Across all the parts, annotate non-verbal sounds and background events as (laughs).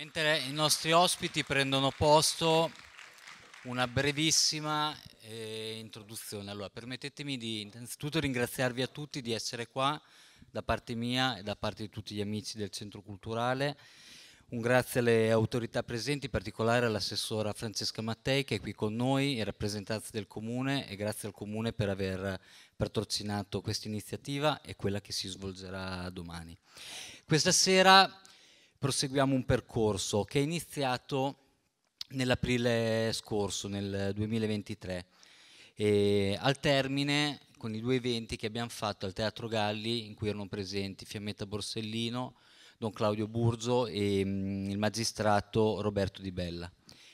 Mentre i nostri ospiti prendono posto, una brevissima eh, introduzione. Allora, permettetemi di innanzitutto ringraziarvi a tutti di essere qua da parte mia e da parte di tutti gli amici del Centro Culturale. Un grazie alle autorità presenti, in particolare all'assessora Francesca Mattei che è qui con noi in rappresentanza del Comune e grazie al Comune per aver patrocinato questa iniziativa e quella che si svolgerà domani. Questa sera proseguiamo un percorso che è iniziato nell'aprile scorso, nel 2023, e al termine con i due eventi che abbiamo fatto al Teatro Galli, in cui erano presenti Fiammetta Borsellino, Don Claudio Burzo e mh, mm, il magistrato Roberto Di Bella.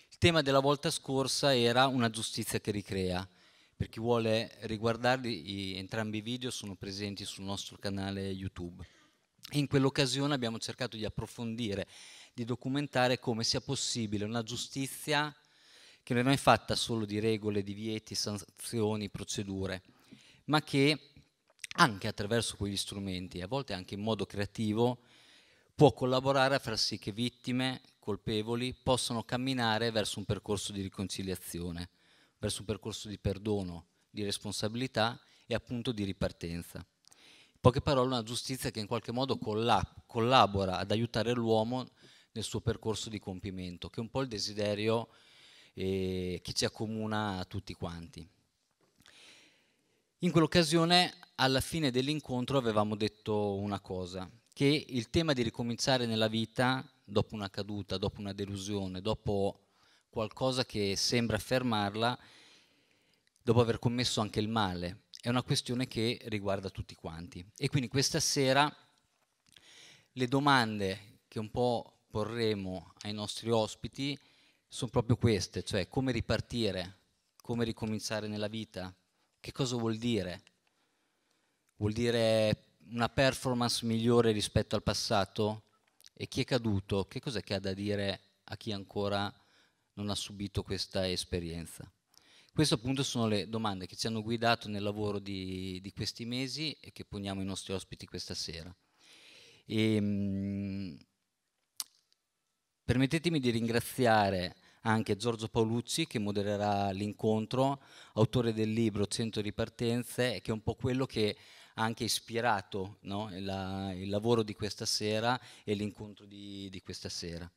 Il tema della volta scorsa era una giustizia che ricrea. Per chi vuole riguardarli, i, entrambi i video sono presenti sul nostro canale YouTube. In quell'occasione abbiamo cercato di approfondire, di documentare come sia possibile una giustizia che non è fatta solo di regole, di vieti, sanzioni, procedure, ma che anche attraverso quegli strumenti, a volte anche in modo creativo, può collaborare a far sì che vittime, colpevoli, possano camminare verso un percorso di riconciliazione, verso un percorso di perdono, di responsabilità e appunto di ripartenza poche parole una giustizia che in qualche modo collabora ad aiutare l'uomo nel suo percorso di compimento, che è un po' il desiderio eh, che ci accomuna a tutti quanti. In quell'occasione, alla fine dell'incontro, avevamo detto una cosa, che il tema di ricominciare nella vita dopo una caduta, dopo una delusione, dopo qualcosa che sembra fermarla, dopo aver commesso anche il male, è una questione che riguarda tutti quanti. E quindi questa sera le domande che un po' porremo ai nostri ospiti sono proprio queste, cioè come ripartire, come ricominciare nella vita, che cosa vuol dire? Vuol dire una performance migliore rispetto al passato? E chi è caduto? Che cos'è che ha da dire a chi ancora non ha subito questa esperienza? Queste appunto sono le domande che ci hanno guidato nel lavoro di, di questi mesi e che poniamo ai nostri ospiti questa sera. E, ehm, mh, permettetemi di ringraziare anche Giorgio Paolucci che modererà l'incontro, autore del libro 100 ripartenze, che è un po' quello che ha anche ispirato no? il, il, lavoro di questa sera e l'incontro di, di questa sera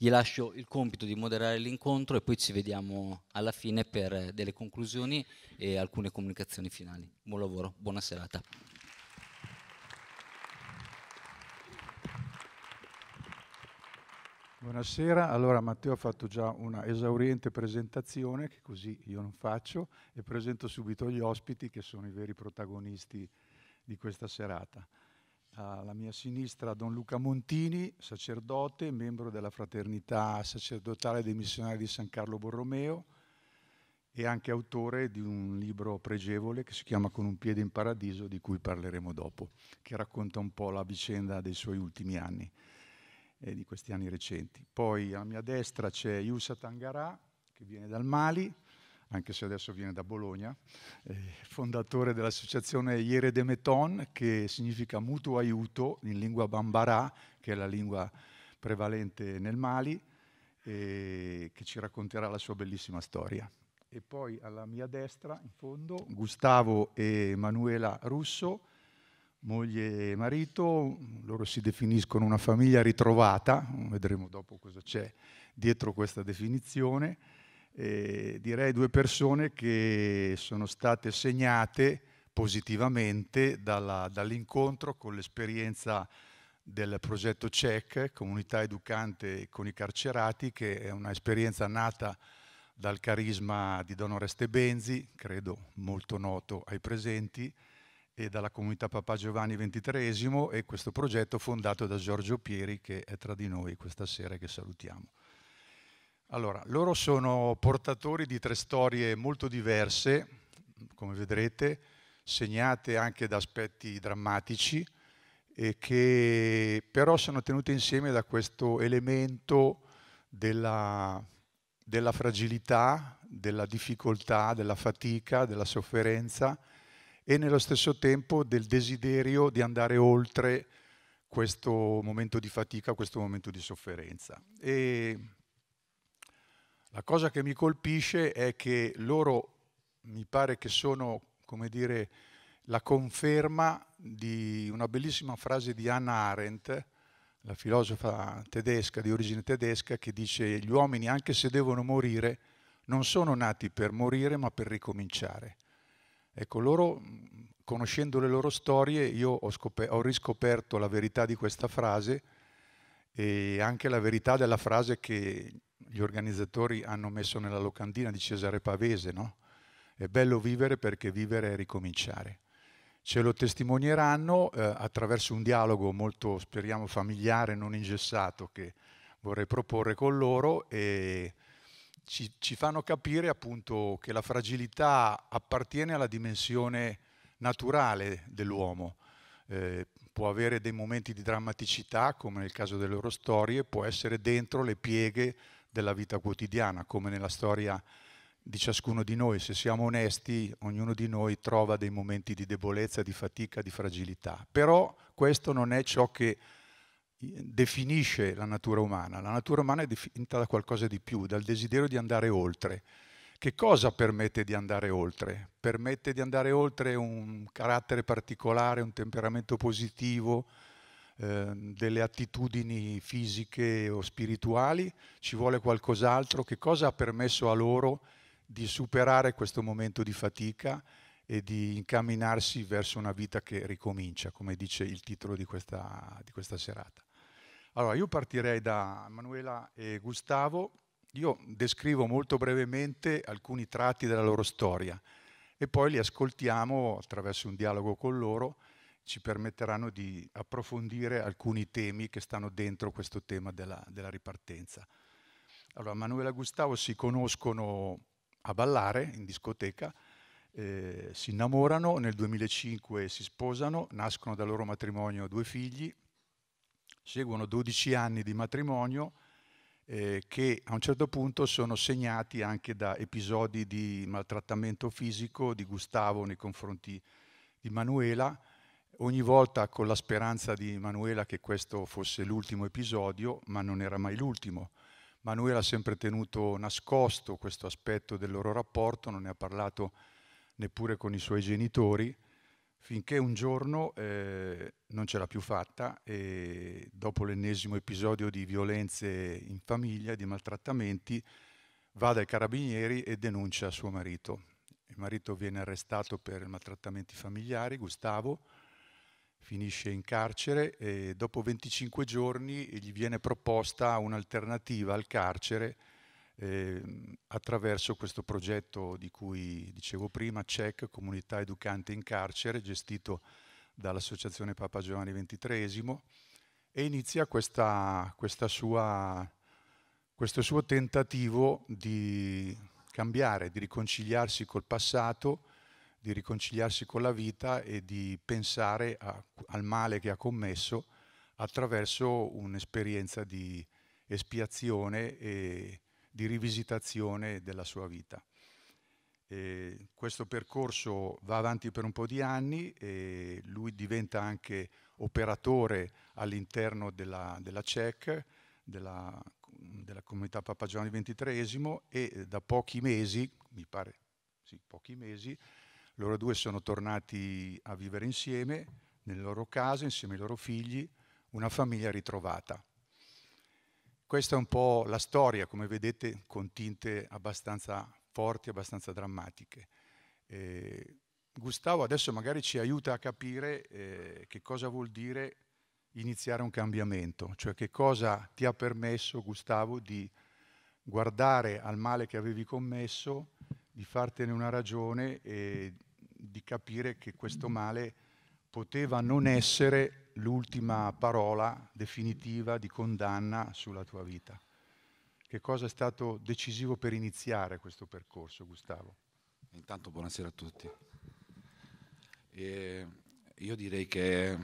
gli lascio il compito di moderare l'incontro e poi ci vediamo alla fine per eh, delle conclusioni e alcune comunicazioni finali. Buon lavoro, buona serata. Buonasera, allora Matteo ha fatto già una esauriente presentazione che così io non faccio e presento subito gli ospiti che sono i veri protagonisti di questa serata alla mia sinistra Don Luca Montini, sacerdote, membro della fraternità sacerdotale dei missionari di San Carlo Borromeo e anche autore di un libro pregevole che si chiama Con un piede in paradiso, di cui parleremo dopo, che racconta un po' la vicenda dei suoi ultimi anni e eh, di questi anni recenti. Poi alla mia destra c'è Yusa Tangarà, che viene dal Mali, anche se adesso viene da Bologna, eh, fondatore dell'associazione Ieredemeton, che significa mutuo aiuto in lingua bambara, che è la lingua prevalente nel Mali, e che ci racconterà la sua bellissima storia. E poi alla mia destra, in fondo, Gustavo e Emanuela Russo, moglie e marito, loro si definiscono una famiglia ritrovata, vedremo dopo cosa c'è dietro questa definizione eh, direi due persone che sono state segnate positivamente dalla, dall'incontro con l'esperienza del progetto CEC, Comunità Educante con i Carcerati, che è un'esperienza nata dal carisma di Don Oreste Benzi, credo molto noto ai presenti, e dalla comunità Papà Giovanni XXIII e questo progetto fondato da Giorgio Pieri che è tra di noi questa sera e che salutiamo. Allora, loro sono portatori di tre storie molto diverse, come vedrete, segnate anche da aspetti drammatici, e che però sono tenute insieme da questo elemento della, della fragilità, della difficoltà, della fatica, della sofferenza e nello stesso tempo del desiderio di andare oltre questo momento di fatica, questo momento di sofferenza. E la cosa che mi colpisce è che loro mi pare che sono, come dire, la conferma di una bellissima frase di Anna Arendt, la filosofa tedesca di origine tedesca, che dice gli uomini, anche se devono morire, non sono nati per morire ma per ricominciare. Ecco, loro, conoscendo le loro storie, io ho, ho riscoperto la verità di questa frase e anche la verità della frase che gli organizzatori hanno messo nella locandina di Cesare Pavese, no? È bello vivere perché vivere è ricominciare. Ce lo testimonieranno eh, attraverso un dialogo molto, speriamo, familiare, non ingessato, che vorrei proporre con loro e ci, ci fanno capire appunto che la fragilità appartiene alla dimensione naturale dell'uomo. Eh, può avere dei momenti di drammaticità, come nel caso delle loro storie, può essere dentro le pieghe della vita quotidiana, come nella storia di ciascuno di noi. Se siamo onesti, ognuno di noi trova dei momenti di debolezza, di fatica, di fragilità. Però questo non è ciò che eh, definisce la natura umana. La natura umana è definita da qualcosa di più, dal desiderio di andare oltre. Che cosa permette di andare oltre? Permette di andare oltre un carattere particolare, un temperamento positivo, Ehm, delle attitudini fisiche o spirituali, ci vuole qualcos'altro, che cosa ha permesso a loro di superare questo momento di fatica e di incamminarsi verso una vita che ricomincia, come dice il titolo di questa, di questa serata. Allora, io partirei da Manuela e Gustavo. Io descrivo molto brevemente alcuni tratti della loro storia e poi li ascoltiamo attraverso un dialogo con loro ci permetteranno di approfondire alcuni temi che stanno dentro questo tema della, della ripartenza. Allora, Manuela e Gustavo si conoscono a ballare in discoteca, eh, si innamorano, nel 2005 si sposano, nascono dal loro matrimonio due figli, seguono 12 anni di matrimonio eh, che a un certo punto sono segnati anche da episodi di maltrattamento fisico di Gustavo nei confronti di Manuela ogni volta con la speranza di Manuela che questo fosse l'ultimo episodio, ma non era mai l'ultimo. Manuela ha sempre tenuto nascosto questo aspetto del loro rapporto, non ne ha parlato neppure con i suoi genitori, finché un giorno eh, non ce l'ha più fatta e dopo l'ennesimo episodio di violenze in famiglia, di maltrattamenti, va dai carabinieri e denuncia suo marito. Il marito viene arrestato per maltrattamenti familiari, Gustavo, finisce in carcere e dopo 25 giorni gli viene proposta un'alternativa al carcere eh, attraverso questo progetto di cui dicevo prima, CEC, Comunità Educante in Carcere, gestito dall'Associazione Papa Giovanni XXIII, e inizia questa, questa sua, questo suo tentativo di cambiare, di riconciliarsi col passato di riconciliarsi con la vita e di pensare a, al male che ha commesso attraverso un'esperienza di espiazione e di rivisitazione della sua vita. E questo percorso va avanti per un po' di anni e lui diventa anche operatore all'interno della, della CEC, della, della comunità Papa Giovanni XXIII e eh, da pochi mesi, mi pare, sì, pochi mesi, loro due sono tornati a vivere insieme, nelle loro case, insieme ai loro figli, una famiglia ritrovata. Questa è un po' la storia, come vedete, con tinte abbastanza forti, abbastanza drammatiche. Eh, Gustavo adesso magari ci aiuta a capire eh, che cosa vuol dire iniziare un cambiamento, cioè che cosa ti ha permesso, Gustavo, di guardare al male che avevi commesso, di fartene una ragione e di capire che questo male poteva non essere l'ultima parola definitiva di condanna sulla tua vita. Che cosa è stato decisivo per iniziare questo percorso, Gustavo? Intanto buonasera a tutti. E io direi che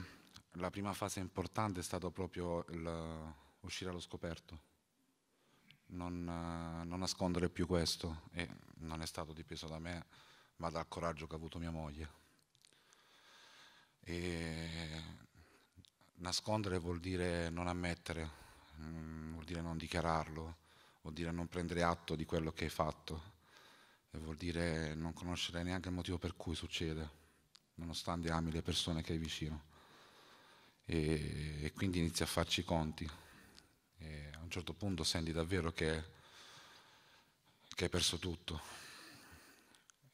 la prima fase importante è stato proprio il uscire allo scoperto, non, eh, non nascondere più questo e non è stato dipeso da me, ma dal coraggio che ha avuto mia moglie. E nascondere vuol dire non ammettere, mm, vuol dire non dichiararlo, vuol dire non prendere atto di quello che hai fatto, e vuol dire non conoscere neanche il motivo per cui succede, nonostante ami le persone che hai vicino. E, e quindi inizi a farci i conti. E a un certo punto senti davvero che, che hai perso tutto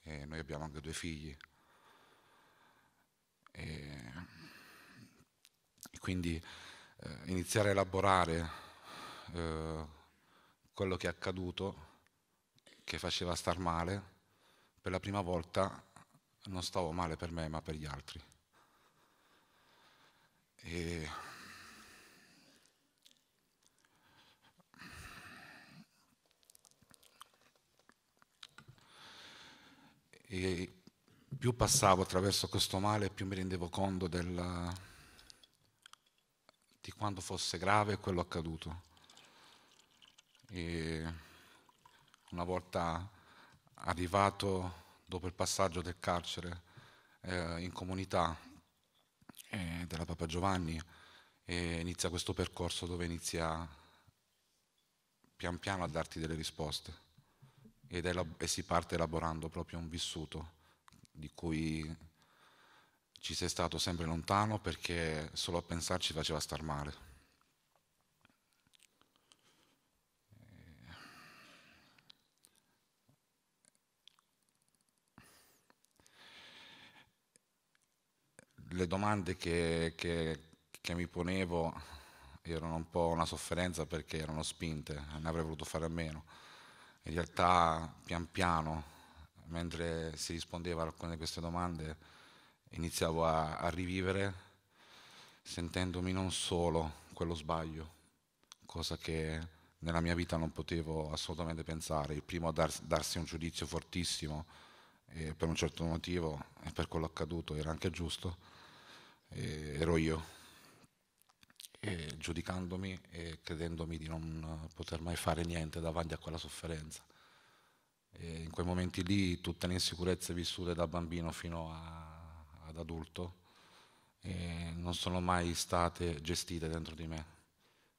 e noi abbiamo anche due figli. E, e quindi eh, iniziare a elaborare eh, quello che è accaduto, che faceva star male, per la prima volta non stavo male per me ma per gli altri. E E più passavo attraverso questo male, più mi rendevo conto della, di quanto fosse grave quello accaduto. E una volta arrivato dopo il passaggio del carcere eh, in comunità eh, della Papa Giovanni, eh, inizia questo percorso dove inizia pian piano a darti delle risposte elab- e si parte elaborando proprio un vissuto di cui ci sei stato sempre lontano perché solo a pensarci faceva star male. Eh, le domande che, che, che mi ponevo erano un po' una sofferenza perché erano spinte, ne avrei voluto fare a meno in realtà, pian piano, mentre si rispondeva a alcune di queste domande, iniziavo a, a rivivere sentendomi non solo quello sbaglio, cosa che nella mia vita non potevo assolutamente pensare, il primo a dar, darsi un giudizio fortissimo eh, per un certo motivo e per quello accaduto era anche giusto, eh, ero io eh, giudicandomi e credendomi di non poter mai fare niente davanti a quella sofferenza. E in quei momenti lì tutte le insicurezze vissute da bambino fino a, ad adulto eh, non sono mai state gestite dentro di me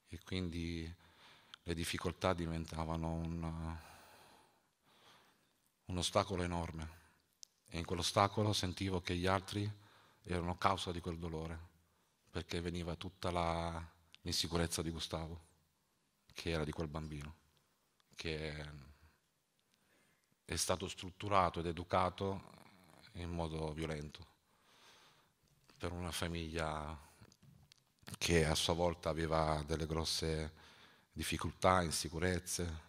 e quindi le difficoltà diventavano un, un ostacolo enorme e in quell'ostacolo sentivo che gli altri erano causa di quel dolore perché veniva tutta la, l'insicurezza di Gustavo, che era di quel bambino, che è stato strutturato ed educato in modo violento per una famiglia che a sua volta aveva delle grosse difficoltà, insicurezze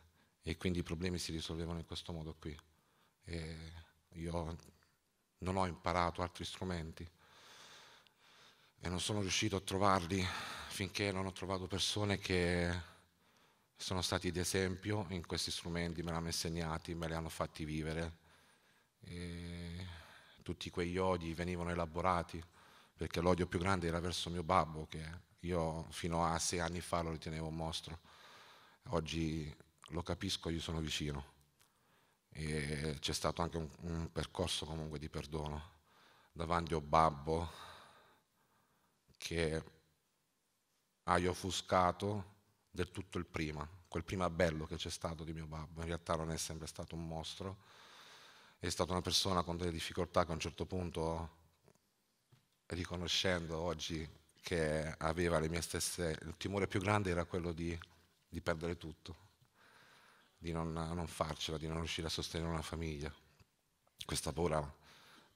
e quindi i problemi si risolvevano in questo modo qui. E io non ho imparato altri strumenti e non sono riuscito a trovarli finché non ho trovato persone che sono stati d'esempio in questi strumenti, me li hanno insegnati, me li hanno fatti vivere. E tutti quegli odi venivano elaborati perché l'odio più grande era verso mio babbo che io fino a sei anni fa lo ritenevo un mostro. Oggi lo capisco, gli sono vicino. E c'è stato anche un, un percorso comunque di perdono davanti a babbo che hai offuscato del tutto il prima, quel prima bello che c'è stato di mio babbo. In realtà non è sempre stato un mostro, è stata una persona con delle difficoltà che a un certo punto, riconoscendo oggi che aveva le mie stesse... Il timore più grande era quello di, di perdere tutto, di non, non, farcela, di non riuscire a sostenere una famiglia. Questa paura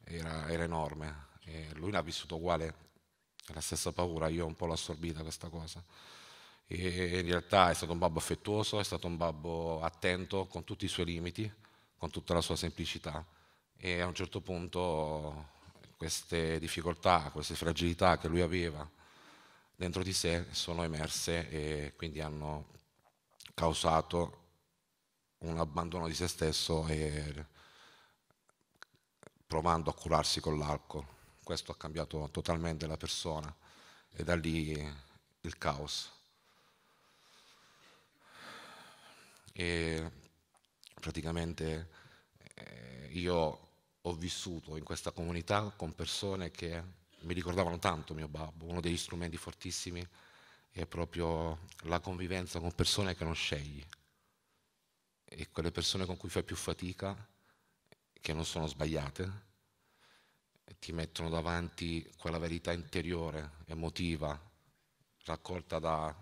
era, era enorme. E lui l'ha vissuto uguale la stessa paura, io un po' l'ho assorbita questa cosa. E in realtà è stato un babbo affettuoso, è stato un babbo attento con tutti i suoi limiti, con tutta la sua semplicità e a un certo punto queste difficoltà, queste fragilità che lui aveva dentro di sé sono emerse e quindi hanno causato un abbandono di se stesso e provando a curarsi con l'alcol questo ha cambiato totalmente la persona e da lì il caos. E praticamente eh, io ho vissuto in questa comunità con persone che mi ricordavano tanto mio babbo, uno degli strumenti fortissimi è proprio la convivenza con persone che non scegli e quelle persone con cui fai più fatica, che non sono sbagliate, ti mettono davanti quella verità interiore, emotiva, raccolta da,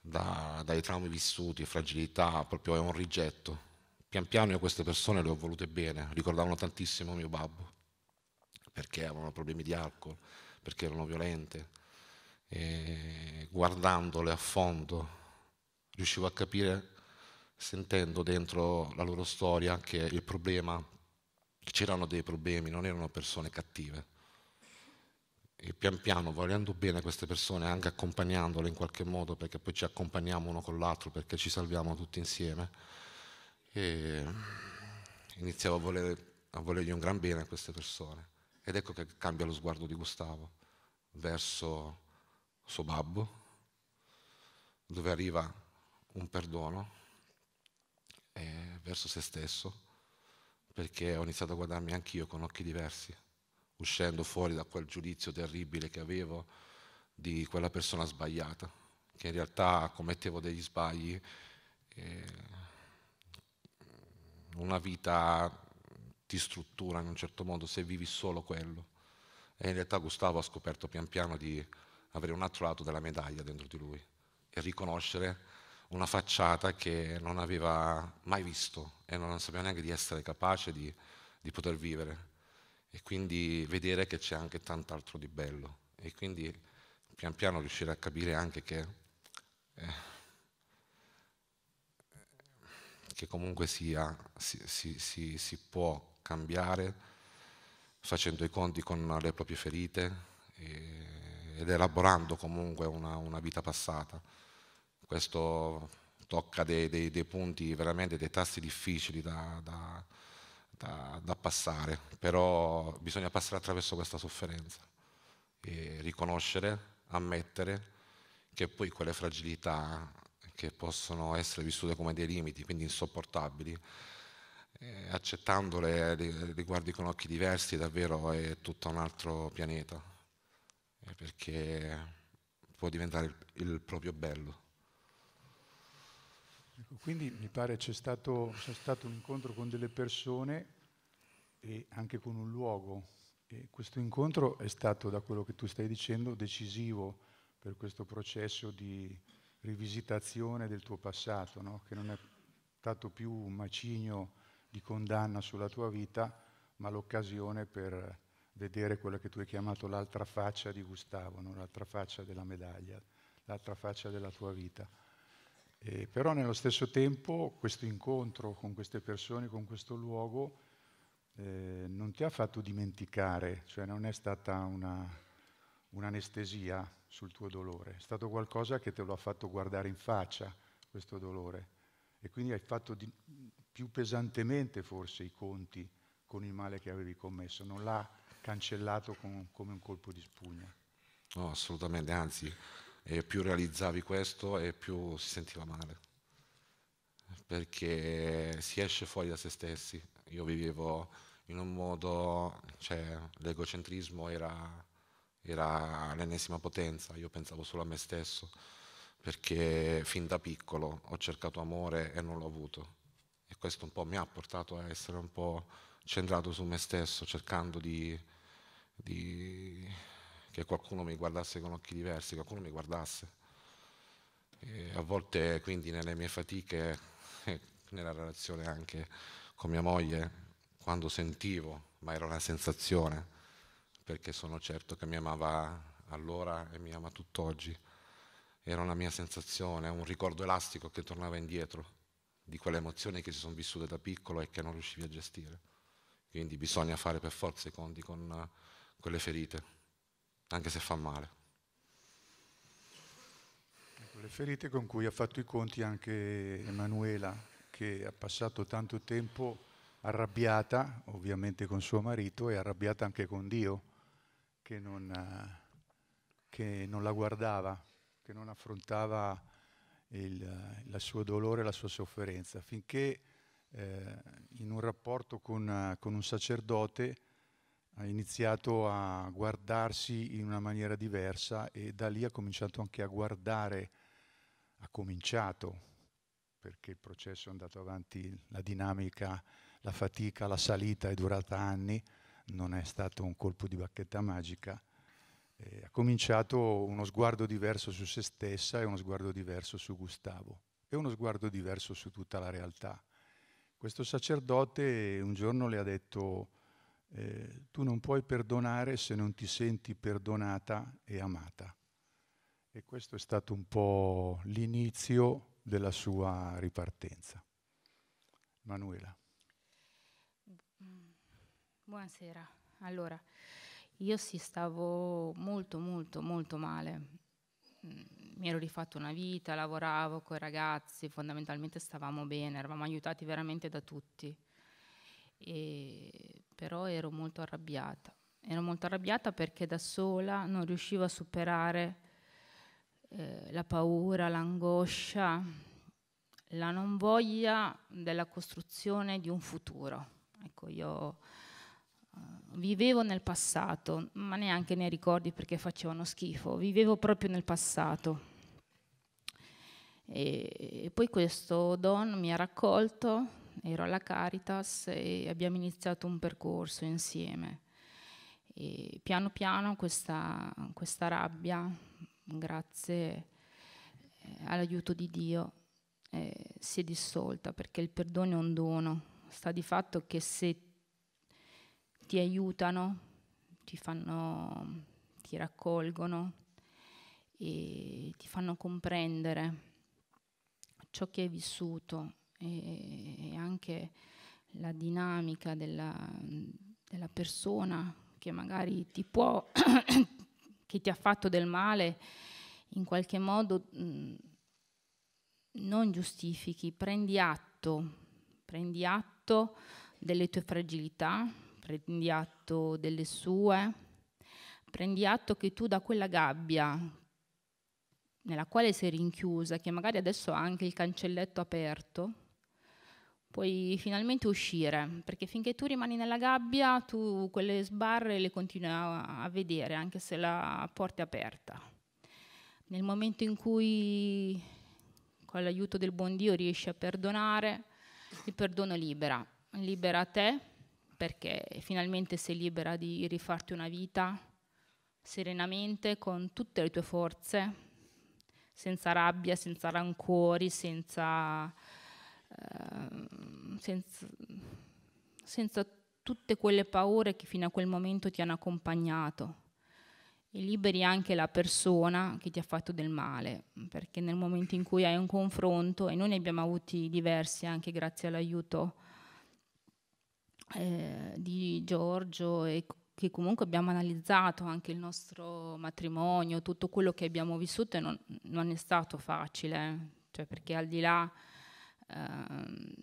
da, dai traumi vissuti, fragilità, proprio è un rigetto. Pian piano io queste persone le ho volute bene, ricordavano tantissimo mio babbo, perché avevano problemi di alcol, perché erano violente. E guardandole a fondo riuscivo a capire, sentendo dentro la loro storia, che il problema c'erano dei problemi, non erano persone cattive. E pian piano, volendo bene queste persone, anche accompagnandole in qualche modo, perché poi ci accompagniamo uno con l'altro, perché ci salviamo tutti insieme, e iniziavo a, volere, a volergli un gran bene a queste persone. Ed ecco che cambia lo sguardo di Gustavo verso suo babbo, dove arriva un perdono, eh, verso se stesso perché ho iniziato a guardarmi anch'io con occhi diversi, uscendo fuori da quel giudizio terribile che avevo di quella persona sbagliata, che in realtà commettevo degli sbagli, eh, una vita ti struttura in un certo modo se vivi solo quello. E in realtà Gustavo ha scoperto pian piano di avere un altro lato della medaglia dentro di lui e riconoscere una facciata che non aveva mai visto e non sapeva neanche di essere capace di, di poter vivere. E quindi vedere che c'è anche tant'altro di bello. E quindi pian piano riuscire a capire anche che, eh, che comunque sia, si, si, si, si può cambiare facendo i conti con le proprie ferite ed elaborando comunque una, una vita passata questo tocca dei, dei, dei punti veramente, dei tassi difficili da, da, da, da passare, però bisogna passare attraverso questa sofferenza e riconoscere, ammettere che poi quelle fragilità che possono essere vissute come dei limiti, quindi insopportabili, eh, accettandole riguardi con occhi diversi, davvero è tutto un altro pianeta, eh, perché può diventare il, il proprio bello. Ecco, quindi mi pare c'è stato, c'è stato un incontro con delle persone e anche con un luogo. E questo incontro è stato, da quello che tu stai dicendo, decisivo per questo processo di rivisitazione del tuo passato, no? che non è stato più un macigno di condanna sulla tua vita, ma l'occasione per vedere quella che tu hai chiamato l'altra faccia di Gustavo, no? l'altra faccia della medaglia, l'altra faccia della tua vita. Eh, però nello stesso tempo questo incontro con queste persone, con questo luogo, eh, non ti ha fatto dimenticare, cioè non è stata una, un'anestesia sul tuo dolore, è stato qualcosa che te lo ha fatto guardare in faccia questo dolore e quindi hai fatto di, più pesantemente forse i conti con il male che avevi commesso, non l'ha cancellato con, come un colpo di spugna. No, assolutamente, anzi e più realizzavi questo e più si sentiva male, perché si esce fuori da se stessi. Io vivevo in un modo, cioè l'egocentrismo era, era l'ennesima potenza, io pensavo solo a me stesso, perché fin da piccolo ho cercato amore e non l'ho avuto. E questo un po' mi ha portato a essere un po' centrato su me stesso, cercando di, di che qualcuno mi guardasse con occhi diversi, qualcuno mi guardasse. E a volte quindi nelle mie fatiche, eh, nella relazione anche con mia moglie, quando sentivo, ma era una sensazione, perché sono certo che mi amava allora e mi ama tutt'oggi, era una mia sensazione, un ricordo elastico che tornava indietro di quelle emozioni che si sono vissute da piccolo e che non riuscivi a gestire. Quindi bisogna fare per forza i conti con eh, quelle ferite anche se fa male. Ecco, le ferite con cui ha fatto i conti anche Emanuela, che ha passato tanto tempo arrabbiata, ovviamente con suo marito, e arrabbiata anche con Dio, che non, che non la guardava, che non affrontava il, il suo dolore, la sua sofferenza, finché eh, in un rapporto con, con un sacerdote ha iniziato a guardarsi in una maniera diversa e da lì ha cominciato anche a guardare, ha cominciato, perché il processo è andato avanti, la dinamica, la fatica, la salita è durata anni, non è stato un colpo di bacchetta magica, eh, ha cominciato uno sguardo diverso su se stessa e uno sguardo diverso su Gustavo e uno sguardo diverso su tutta la realtà. Questo sacerdote un giorno le ha detto eh, tu non puoi perdonare se non ti senti perdonata e amata. E questo è stato un po' l'inizio della sua ripartenza. Manuela. Buonasera. Allora, io sì stavo molto, molto, molto male. Mm, mi ero rifatto una vita, lavoravo con i ragazzi, fondamentalmente stavamo bene, eravamo aiutati veramente da tutti. E però ero molto arrabbiata. Ero molto arrabbiata perché da sola non riuscivo a superare eh, la paura, l'angoscia, la non voglia della costruzione di un futuro. Ecco, io eh, vivevo nel passato, ma neanche nei ricordi perché facevano schifo, vivevo proprio nel passato. E, e poi questo Don mi ha raccolto ero alla Caritas e abbiamo iniziato un percorso insieme. E piano piano questa, questa rabbia, grazie eh, all'aiuto di Dio, eh, si è dissolta perché il perdono è un dono. Sta di fatto che se ti aiutano, ti, fanno, ti raccolgono e ti fanno comprendere ciò che hai vissuto e, e anche la dinamica della, della, persona che magari ti può, (coughs) che ti ha fatto del male, in qualche modo mh, mm, non giustifichi, prendi atto, prendi atto delle tue fragilità, prendi atto delle sue, prendi atto che tu da quella gabbia nella quale sei rinchiusa, che magari adesso ha anche il cancelletto aperto, puoi finalmente uscire, perché finché tu rimani nella gabbia, tu quelle sbarre le continui a, a vedere, anche se la porta è aperta. Nel momento in cui, con l'aiuto del buon Dio, riesci a perdonare, il perdono libera. Libera te, perché finalmente sei libera di rifarti una vita serenamente, con tutte le tue forze, senza rabbia, senza rancori, senza Ehm, senza, senza tutte quelle paure che fino a quel momento ti hanno accompagnato e liberi anche la persona che ti ha fatto del male, perché nel momento in cui hai un confronto, e noi ne abbiamo avuti diversi anche grazie all'aiuto eh, di Giorgio e che comunque abbiamo analizzato anche il nostro matrimonio, tutto quello che abbiamo vissuto e non, non è stato facile, eh. cioè perché al di là Ehm,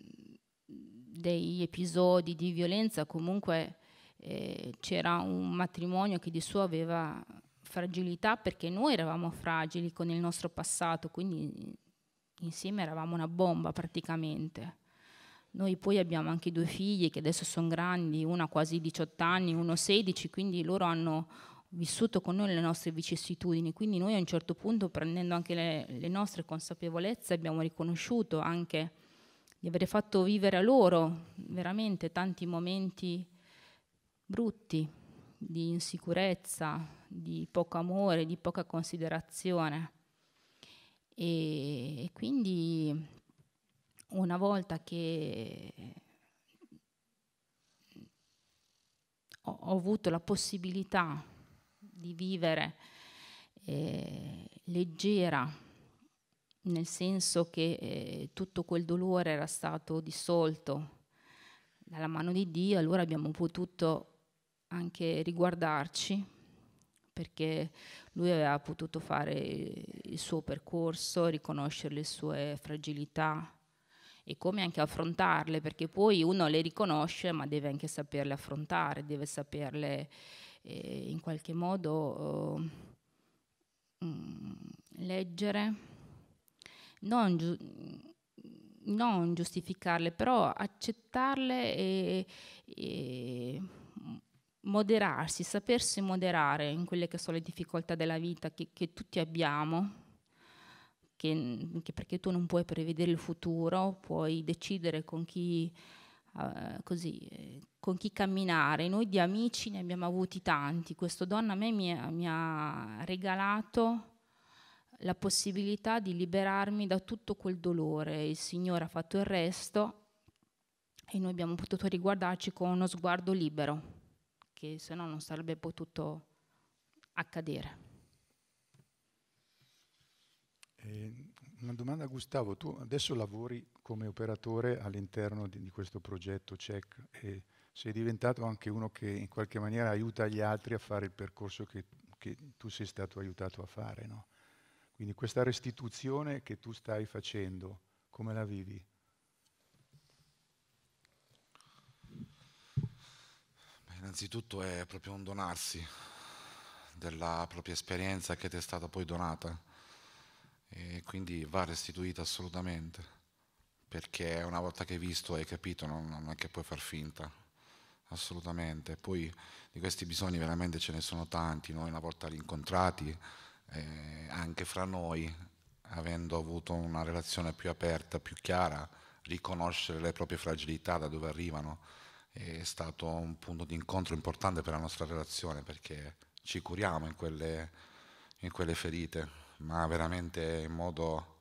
degli episodi di violenza, comunque eh, c'era un matrimonio che di suo aveva fragilità perché noi eravamo fragili con il nostro passato, quindi insieme eravamo una bomba praticamente. Noi poi abbiamo anche due figli che adesso sono grandi, una quasi 18 anni, uno 16, quindi loro hanno vissuto con noi le nostre vicissitudini, quindi noi a un certo punto prendendo anche le, le nostre consapevolezze abbiamo riconosciuto anche di avere fatto vivere a loro veramente tanti momenti brutti, di insicurezza, di poco amore, di poca considerazione. E, e quindi una volta che ho, ho avuto la possibilità di vivere eh, leggera, nel senso che eh, tutto quel dolore era stato dissolto dalla mano di Dio, allora abbiamo potuto anche riguardarci, perché lui aveva potuto fare il suo percorso, riconoscere le sue fragilità e come anche affrontarle, perché poi uno le riconosce ma deve anche saperle affrontare, deve saperle eh, in qualche modo eh, leggere non, giu- non giustificarle, però accettarle e, e moderarsi, sapersi moderare in quelle che sono le difficoltà della vita che, che tutti abbiamo, che, che perché tu non puoi prevedere il futuro, puoi decidere con chi, uh, così, con chi camminare. Noi di amici ne abbiamo avuti tanti, questo donna a me mi, mi ha regalato la possibilità di liberarmi da tutto quel dolore. Il Signore ha fatto il resto e noi abbiamo potuto riguardarci con uno sguardo libero, che se no non sarebbe potuto accadere. Eh, una domanda a Gustavo, tu adesso lavori come operatore all'interno di, di questo progetto CEC e sei diventato anche uno che in qualche maniera aiuta gli altri a fare il percorso che, che tu sei stato aiutato a fare, no? Quindi questa restituzione che tu stai facendo, come la vivi? Beh, innanzitutto è proprio un donarsi della propria esperienza che ti è stata poi donata e quindi va restituita assolutamente perché una volta che hai visto e hai capito non, non è che puoi far finta assolutamente poi di questi bisogni veramente ce ne sono tanti noi una volta rincontrati eh, anche fra noi, avendo avuto una relazione più aperta, più chiara, riconoscere le proprie fragilità, da dove arrivano, è stato un punto di incontro importante per la nostra relazione perché ci curiamo in quelle, in quelle ferite, ma veramente in modo,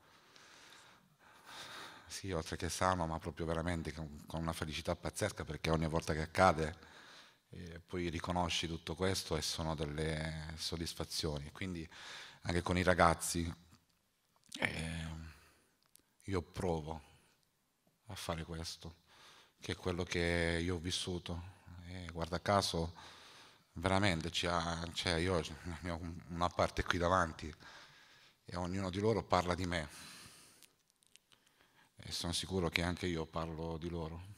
sì, oltre che sano, ma proprio veramente con, con una felicità pazzesca perché ogni volta che accade e poi riconosci tutto questo e sono delle soddisfazioni. Quindi anche con i ragazzi eh, io provo a fare questo, che è quello che io ho vissuto. E guarda caso, veramente, cioè io ho una parte qui davanti e ognuno di loro parla di me. E sono sicuro che anche io parlo di loro.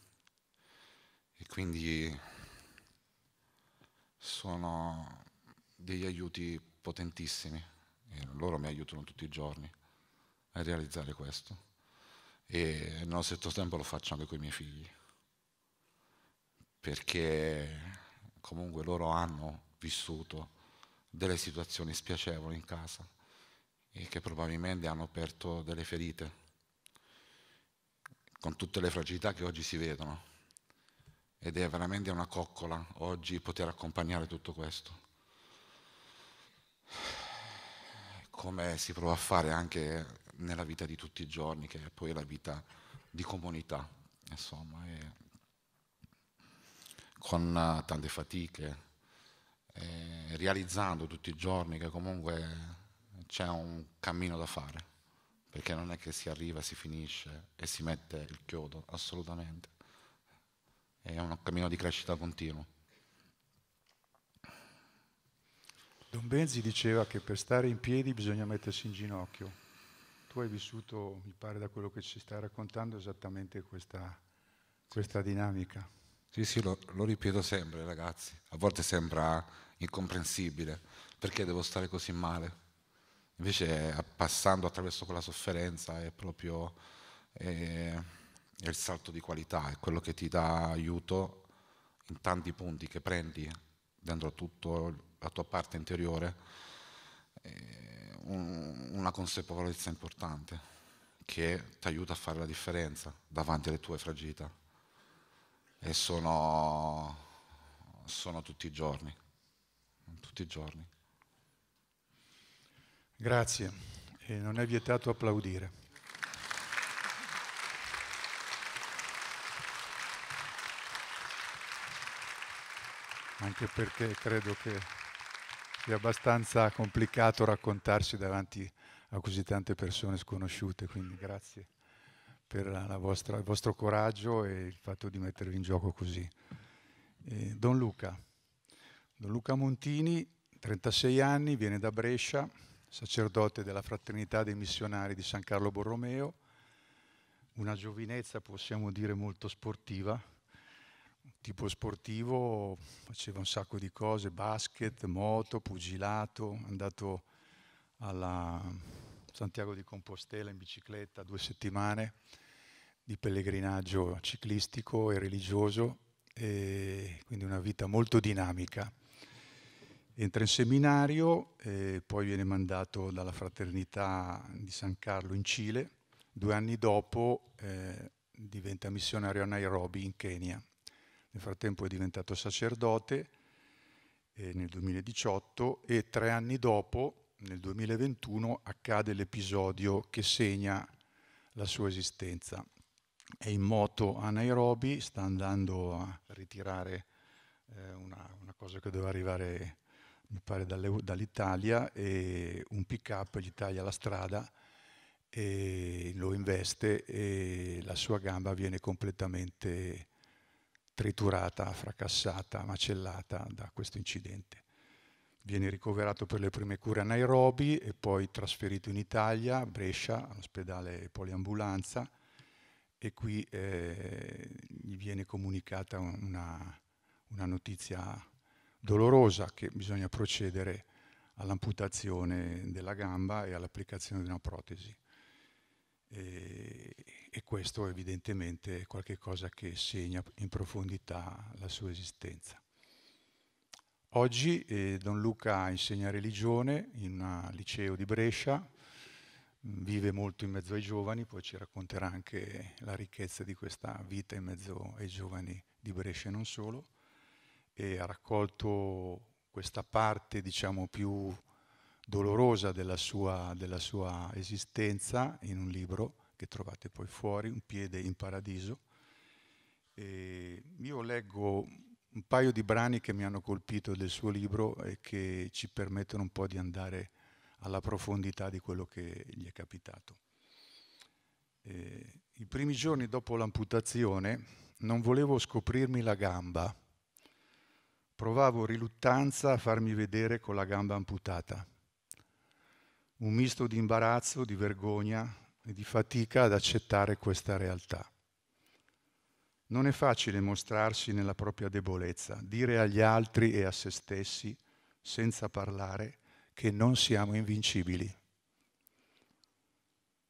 E quindi sono degli aiuti potentissimi. E loro mi aiutano tutti i giorni a realizzare questo. E nello stesso tempo lo faccio anche con i miei figli. Perché comunque loro hanno vissuto delle situazioni spiacevoli in casa e che probabilmente hanno aperto delle ferite con tutte le fragilità che oggi si vedono ed è veramente una coccola oggi poter accompagnare tutto questo. Come si prova a fare anche nella vita di tutti i giorni, che è poi la vita di comunità, insomma, con eh, tante fatiche, realizzando tutti i giorni che comunque c'è un cammino da fare, perché non è che si arriva, si finisce e si mette il chiodo, assolutamente è un cammino di crescita continuo. Don Benzi diceva che per stare in piedi bisogna mettersi in ginocchio. Tu hai vissuto, mi pare da quello che ci stai raccontando, esattamente questa, questa dinamica. Sì, sì, lo, lo ripeto sempre ragazzi, a volte sembra incomprensibile, perché devo stare così male? Invece passando attraverso quella sofferenza è proprio... È eh, è il salto di qualità, è quello che ti dà aiuto in tanti punti che prendi dentro tutta la tua parte interiore, un, una consapevolezza importante che ti aiuta a fare la differenza davanti alle tue fragilità. E sono, sono tutti i giorni, tutti i giorni. Grazie. E non è vietato applaudire. anche perché credo che sia abbastanza complicato raccontarsi davanti a così tante persone sconosciute, quindi grazie per vostra, il vostro coraggio e il fatto di mettervi in gioco così. E Don Luca. Don Luca Montini, 36 anni, viene da Brescia, sacerdote della Fraternità dei Missionari di San Carlo Borromeo, una giovinezza possiamo dire molto sportiva, tipo sportivo faceva un sacco di cose, basket, moto, pugilato, è andato alla Santiago di Compostela in bicicletta due settimane di pellegrinaggio ciclistico e religioso, e quindi una vita molto dinamica. Entra in seminario, poi viene mandato dalla fraternità di San Carlo in Cile, due anni dopo eh, diventa missionario a Nairobi in Kenya nel frattempo è diventato sacerdote eh, nel 2018 e tre anni dopo, nel 2021, accade l'episodio che segna la sua esistenza. È in moto a Nairobi, sta andando a ritirare eh, una, una, cosa che doveva arrivare, mi pare, dall'Italia e un pick-up gli taglia la strada e lo investe e la sua gamba viene completamente triturata, fracassata, macellata da questo incidente. Viene ricoverato per le prime cure a Nairobi e poi trasferito in Italia, a Brescia, all'ospedale Poliambulanza e qui eh, gli viene comunicata una, una notizia dolorosa che bisogna procedere all'amputazione della gamba e all'applicazione di una protesi e, e questo evidentemente è qualcosa che segna in profondità la sua esistenza. Oggi eh, Don Luca insegna religione in un liceo di Brescia, mm, vive molto in mezzo ai giovani, poi ci racconterà anche la ricchezza di questa vita in mezzo ai giovani di Brescia e non solo, e ha raccolto questa parte diciamo più dolorosa della sua, della sua esistenza in un libro che trovate poi fuori, Un piede in paradiso. E io leggo un paio di brani che mi hanno colpito del suo libro e che ci permettono un po' di andare alla profondità di quello che gli è capitato. E I primi giorni dopo l'amputazione non volevo scoprirmi la gamba, provavo riluttanza a farmi vedere con la gamba amputata un misto di imbarazzo, di vergogna e di fatica ad accettare questa realtà. Non è facile mostrarsi nella propria debolezza, dire agli altri e a se stessi, senza parlare, che non siamo invincibili.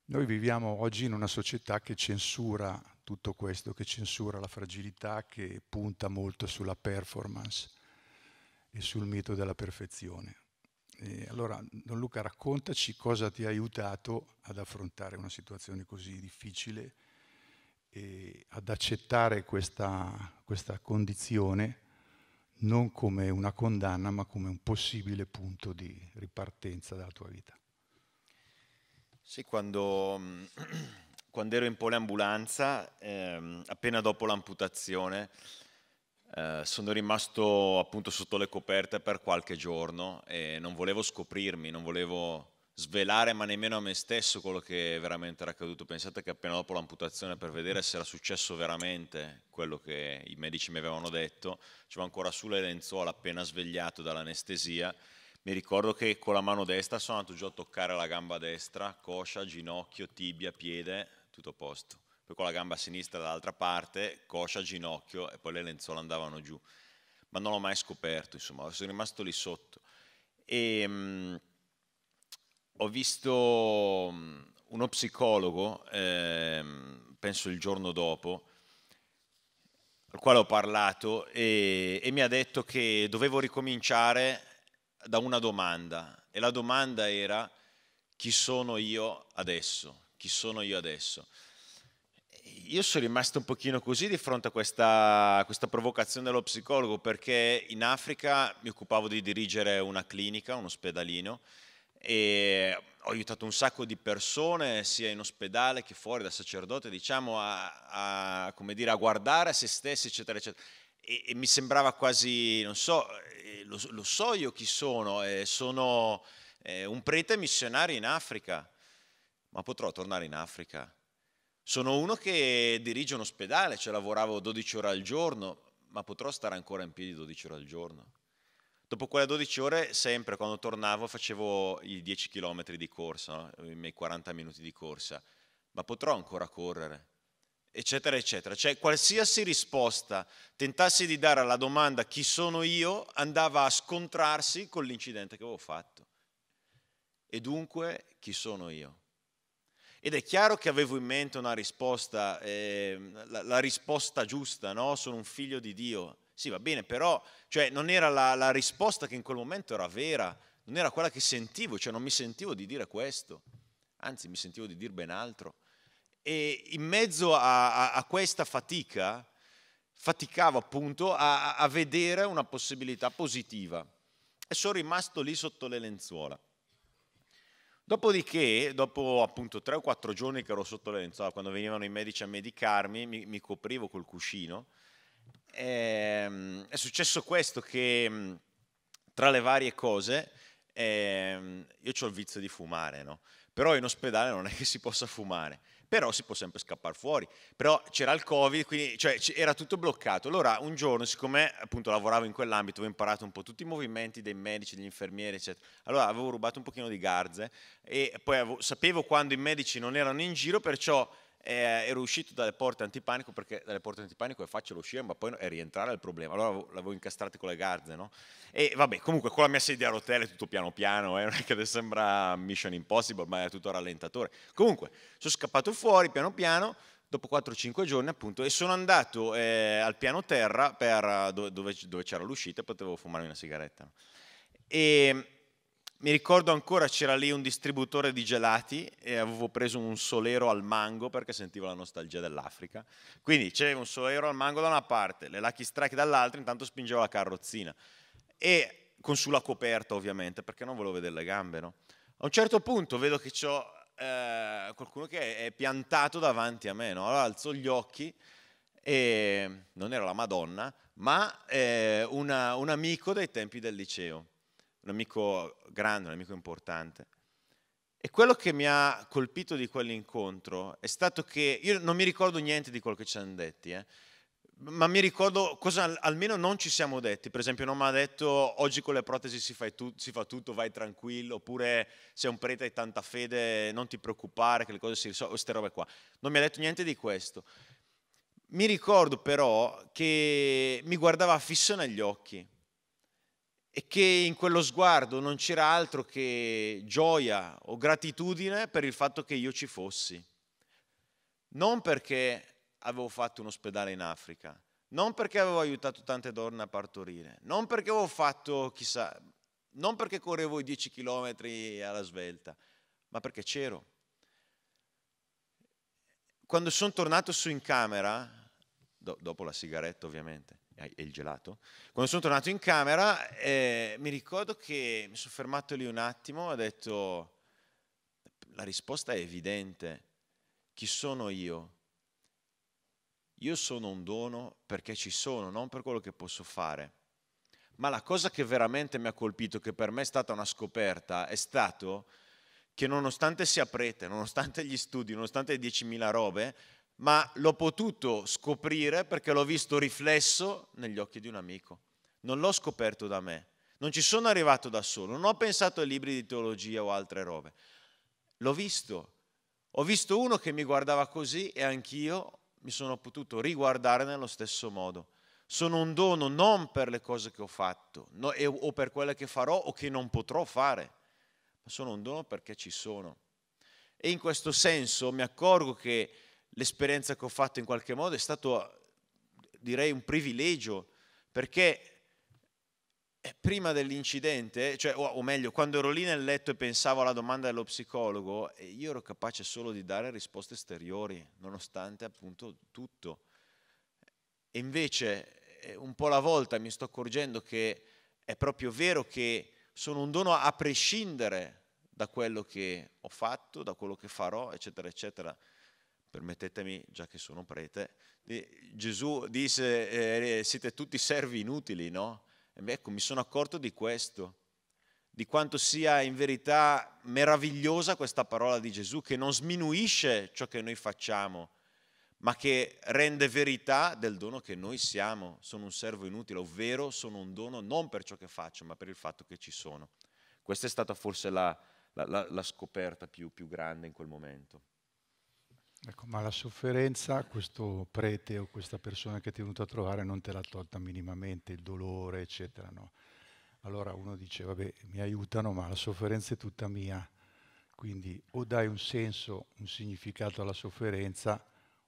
Noi viviamo oggi in una società che censura tutto questo, che censura la fragilità, che punta molto sulla performance e sul mito della perfezione allora, Don Luca, raccontaci cosa ti ha aiutato ad affrontare una situazione così difficile e ad accettare questa, questa condizione non come una condanna, ma come un possibile punto di ripartenza della tua vita. Sì, quando, (clears throat) quando ero in poliambulanza, ehm, appena dopo l'amputazione, eh, sono rimasto appunto sotto le coperte per qualche giorno e non volevo scoprirmi, non volevo svelare ma nemmeno a me stesso quello che veramente era accaduto. Pensate che appena dopo l'amputazione per vedere se era successo veramente quello che i medici mi avevano detto, c'era ancora sulle lenzuola appena svegliato dall'anestesia. Mi ricordo che con la mano destra sono andato giù a toccare la gamba destra, coscia, ginocchio, tibia, piede, tutto a posto poi con la gamba sinistra dall'altra parte, coscia, ginocchio e poi le lenzuola andavano giù. Ma non l'ho mai scoperto, insomma, sono rimasto lì sotto. E, ehm, mh, ho visto mm, uno psicologo, eh, penso il giorno dopo, al quale ho parlato e, e mi ha detto che dovevo ricominciare da una domanda e la domanda era chi sono io adesso? Chi sono io adesso? io sono rimasto un pochino così di fronte a questa, questa, provocazione dello psicologo perché in Africa mi occupavo di dirigere una clinica, un ospedalino e ho aiutato un sacco di persone sia in ospedale che fuori da sacerdote diciamo a, a, dire, a guardare a se stessi eccetera eccetera e, e mi sembrava quasi, non so, eh, lo, lo so io chi sono, eh, sono eh, un prete missionario in Africa, ma potrò tornare in Africa? Sono uno che dirige un ospedale, cioè lavoravo 12 ore al giorno, ma potrò stare ancora in piedi 12 ore al giorno. Dopo quelle 12 ore, sempre quando tornavo, facevo i 10 km di corsa, no? i miei 40 minuti di corsa, ma potrò ancora correre, eccetera, eccetera. Cioè, qualsiasi risposta tentassi di dare alla domanda chi sono io, andava a scontrarsi con l'incidente che avevo fatto. E dunque, chi sono io? Ed è chiaro che avevo in mente una risposta, eh, la, la, risposta giusta, no? Sono un figlio di Dio. Sì, va bene, però cioè, non era la, la risposta che in quel momento era vera, non era quella che sentivo, cioè non mi sentivo di dire questo, anzi mi sentivo di dire ben altro. E in mezzo a, a, a questa fatica, faticavo appunto a, a vedere una possibilità positiva e sono rimasto lì sotto le lenzuola. Dopodiché, dopo appunto tre o quattro giorni che ero sotto lenzuola, quando venivano i medici a medicarmi, mi, mi coprivo col cuscino. Ehm, è successo questo che mm, tra le varie cose, ehm, io ho il vizio di fumare, no? però in ospedale non è che si possa fumare però si può sempre scappare fuori. Però c'era il Covid, quindi cioè, era tutto bloccato. Allora un giorno, siccome appunto lavoravo in quell'ambito, ho imparato un po' tutti i movimenti dei medici, degli infermieri, eccetera. Allora avevo rubato un pochino di garze e poi avevo, sapevo quando i medici non erano in giro, perciò eh, ero uscito dalle porte antipanico perché dalle porte antipanico è facile uscire ma poi è rientrare al problema allora l'avevo incastrato con le garze no? e vabbè comunque con la mia sedia a rotelle tutto piano piano eh, non è che sembra Mission Impossible ma è tutto rallentatore comunque sono scappato fuori piano piano dopo 4-5 giorni appunto e sono andato eh, al piano terra per, eh, dove, dove c'era l'uscita e potevo fumare una sigaretta no? e mi ricordo ancora c'era lì un distributore di gelati e avevo preso un solero al mango perché sentivo la nostalgia dell'Africa. Quindi c'era un solero al mango da una parte, le Lucky Strike dall'altra, intanto spingevo la carrozzina. E con sulla coperta ovviamente, perché non volevo vedere le gambe, no? A un certo punto vedo che ho eh, qualcuno che è piantato davanti a me, no? Allora alzo gli occhi e non era la Madonna, ma eh, una, un amico dei tempi del liceo un amico grande, un amico importante. E quello che mi ha colpito di quell'incontro è stato che io non mi ricordo niente di quello che ci hanno detti, eh, ma mi ricordo cosa almeno non ci siamo detti. Per esempio, non mi ha detto oggi con le protesi si, tu, si fa tutto, vai tranquillo, oppure sei un prete hai tanta fede, non ti preoccupare che le cose si risolvono, queste robe qua. Non mi ha detto niente di questo. Mi ricordo però che mi guardava fisso negli occhi e che in quello sguardo non c'era altro che gioia o gratitudine per il fatto che io ci fossi. Non perché avevo fatto un ospedale in Africa, non perché avevo aiutato tante donne a partorire, non perché avevo fatto chissà, non perché correvo i 10 km alla svelta, ma perché c'ero. Quando sono tornato su in camera, do, dopo la sigaretta ovviamente, eh, e il gelato. Quando sono tornato in camera eh, mi ricordo che mi sono fermato lì un attimo e ho detto, la risposta è evidente, chi sono io? Io sono un dono perché ci sono, non per quello che posso fare. Ma la cosa che veramente mi ha colpito, che per me è stata una scoperta, è stato che nonostante sia prete, nonostante gli studi, nonostante le 10.000 robe, ma l'ho potuto scoprire perché l'ho visto riflesso negli occhi di un amico. Non l'ho scoperto da me, non ci sono arrivato da solo, non ho pensato ai libri di teologia o altre robe. L'ho visto. Ho visto uno che mi guardava così e anch'io mi sono potuto riguardare nello stesso modo. Sono un dono non per le cose che ho fatto no, e, o per quelle che farò o che non potrò fare, ma sono un dono perché ci sono. E in questo senso mi accorgo che l'esperienza che ho fatto in qualche modo è stato, direi, un privilegio, perché eh, prima dell'incidente, cioè, o, meglio, quando ero lì nel letto e pensavo alla domanda dello psicologo, eh, io ero capace solo di dare risposte esteriori, nonostante appunto tutto. E invece, eh, un po' alla volta mi sto accorgendo che è proprio vero che sono un dono a prescindere da quello che ho fatto, da quello che farò, eccetera, eccetera permettetemi, già che sono prete, Gesù disse eh, eh, siete tutti servi inutili, no? Ecco, mi sono accorto di questo, di quanto sia in verità meravigliosa questa parola di Gesù che non sminuisce ciò che noi facciamo, ma che rende verità del dono che noi siamo. Sono un servo inutile, ovvero sono un dono non per ciò che faccio, ma per il fatto che ci sono. Questa è stata forse la, la, la, la scoperta più, più grande in quel momento. Ecco, ma la sofferenza, questo prete o questa persona che ti è venuta a trovare non te l'ha tolta minimamente, il dolore, eccetera, no? Allora uno dice, vabbè, mi aiutano, ma la sofferenza è tutta mia. Quindi o dai un senso, un significato alla sofferenza,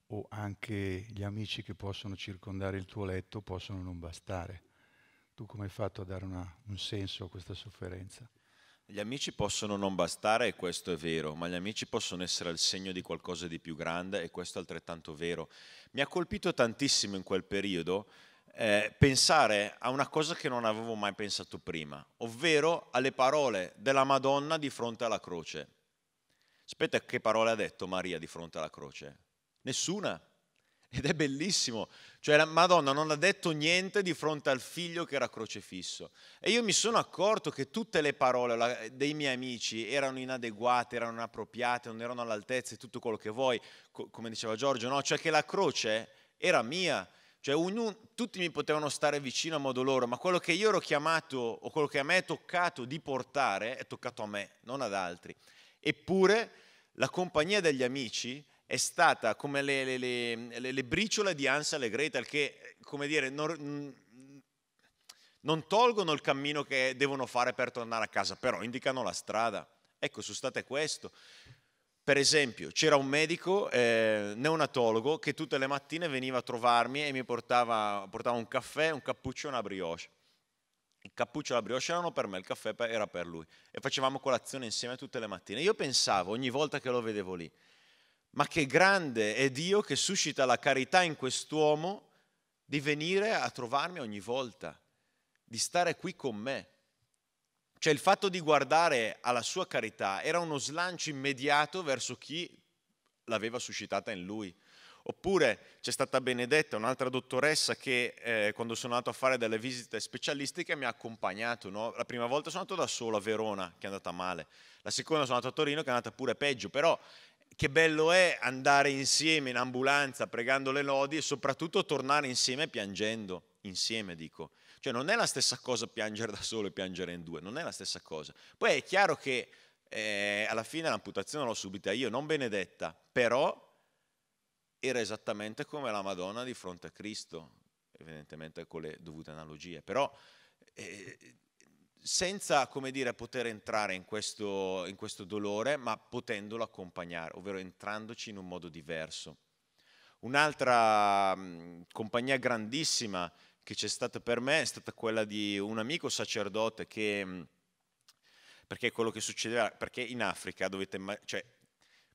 o anche gli amici che possono circondare il tuo letto possono non bastare. Tu come hai fatto a dare una, un senso a questa sofferenza? Gli amici possono non bastare e questo è vero, ma gli amici possono essere il segno di qualcosa di più grande e questo è altrettanto vero. Mi ha colpito tantissimo in quel periodo eh, pensare a una cosa che non avevo mai pensato prima, ovvero alle parole della Madonna di fronte alla croce. Aspetta, che parole ha detto Maria di fronte alla croce? Nessuna. Ed è bellissimo. Cioè la Madonna non ha detto niente di fronte al figlio che era crocefisso. E io mi sono accorto che tutte le parole dei miei amici erano inadeguate, erano inappropriate, non erano all'altezza e tutto quello che vuoi, come diceva Giorgio, no? Cioè che la croce era mia. Cioè un, tutti mi potevano stare vicino a modo loro, ma quello che io ero chiamato o quello che a me è toccato di portare è toccato a me, non ad altri. Eppure la compagnia degli amici è stata come le, le, le, le briciole di Ansel e Gretel che, eh, come dire, non, non tolgono il cammino che devono fare per tornare a casa, però indicano la strada. Ecco, state questo. Per esempio, c'era un medico eh, neonatologo che tutte le mattine veniva a trovarmi e mi portava, portava un caffè, un cappuccio e una brioche. Il cappuccio e la brioche erano per me, il caffè era per lui. E facevamo colazione insieme tutte le mattine. Io pensavo ogni volta che lo vedevo lì, ma che grande è Dio che suscita la carità in quest'uomo di venire a trovarmi ogni volta, di stare qui con me. Cioè il fatto di guardare alla sua carità era uno slancio immediato verso chi l'aveva suscitata in lui. Oppure c'è stata Benedetta, un'altra dottoressa che eh, quando sono andato a fare delle visite specialistiche mi ha accompagnato. No? La prima volta sono andato da solo a Verona, che è andata male. La seconda sono andato a Torino, che è andata pure peggio. Però che bello è andare insieme in ambulanza pregando le lodi e soprattutto tornare insieme piangendo, insieme dico. Cioè non è la stessa cosa piangere da solo e piangere in due, non è la stessa cosa. Poi è chiaro che eh, alla fine l'amputazione l'ho subita io, non benedetta, però era esattamente come la Madonna di fronte a Cristo, evidentemente con le dovute analogie, però eh, senza come dire, poter entrare in questo, in questo dolore, ma potendolo accompagnare, ovvero entrandoci in un modo diverso. Un'altra mh, compagnia grandissima che c'è stata per me è stata quella di un amico sacerdote che... Mh, perché quello che succedeva, perché in Africa dovete, cioè,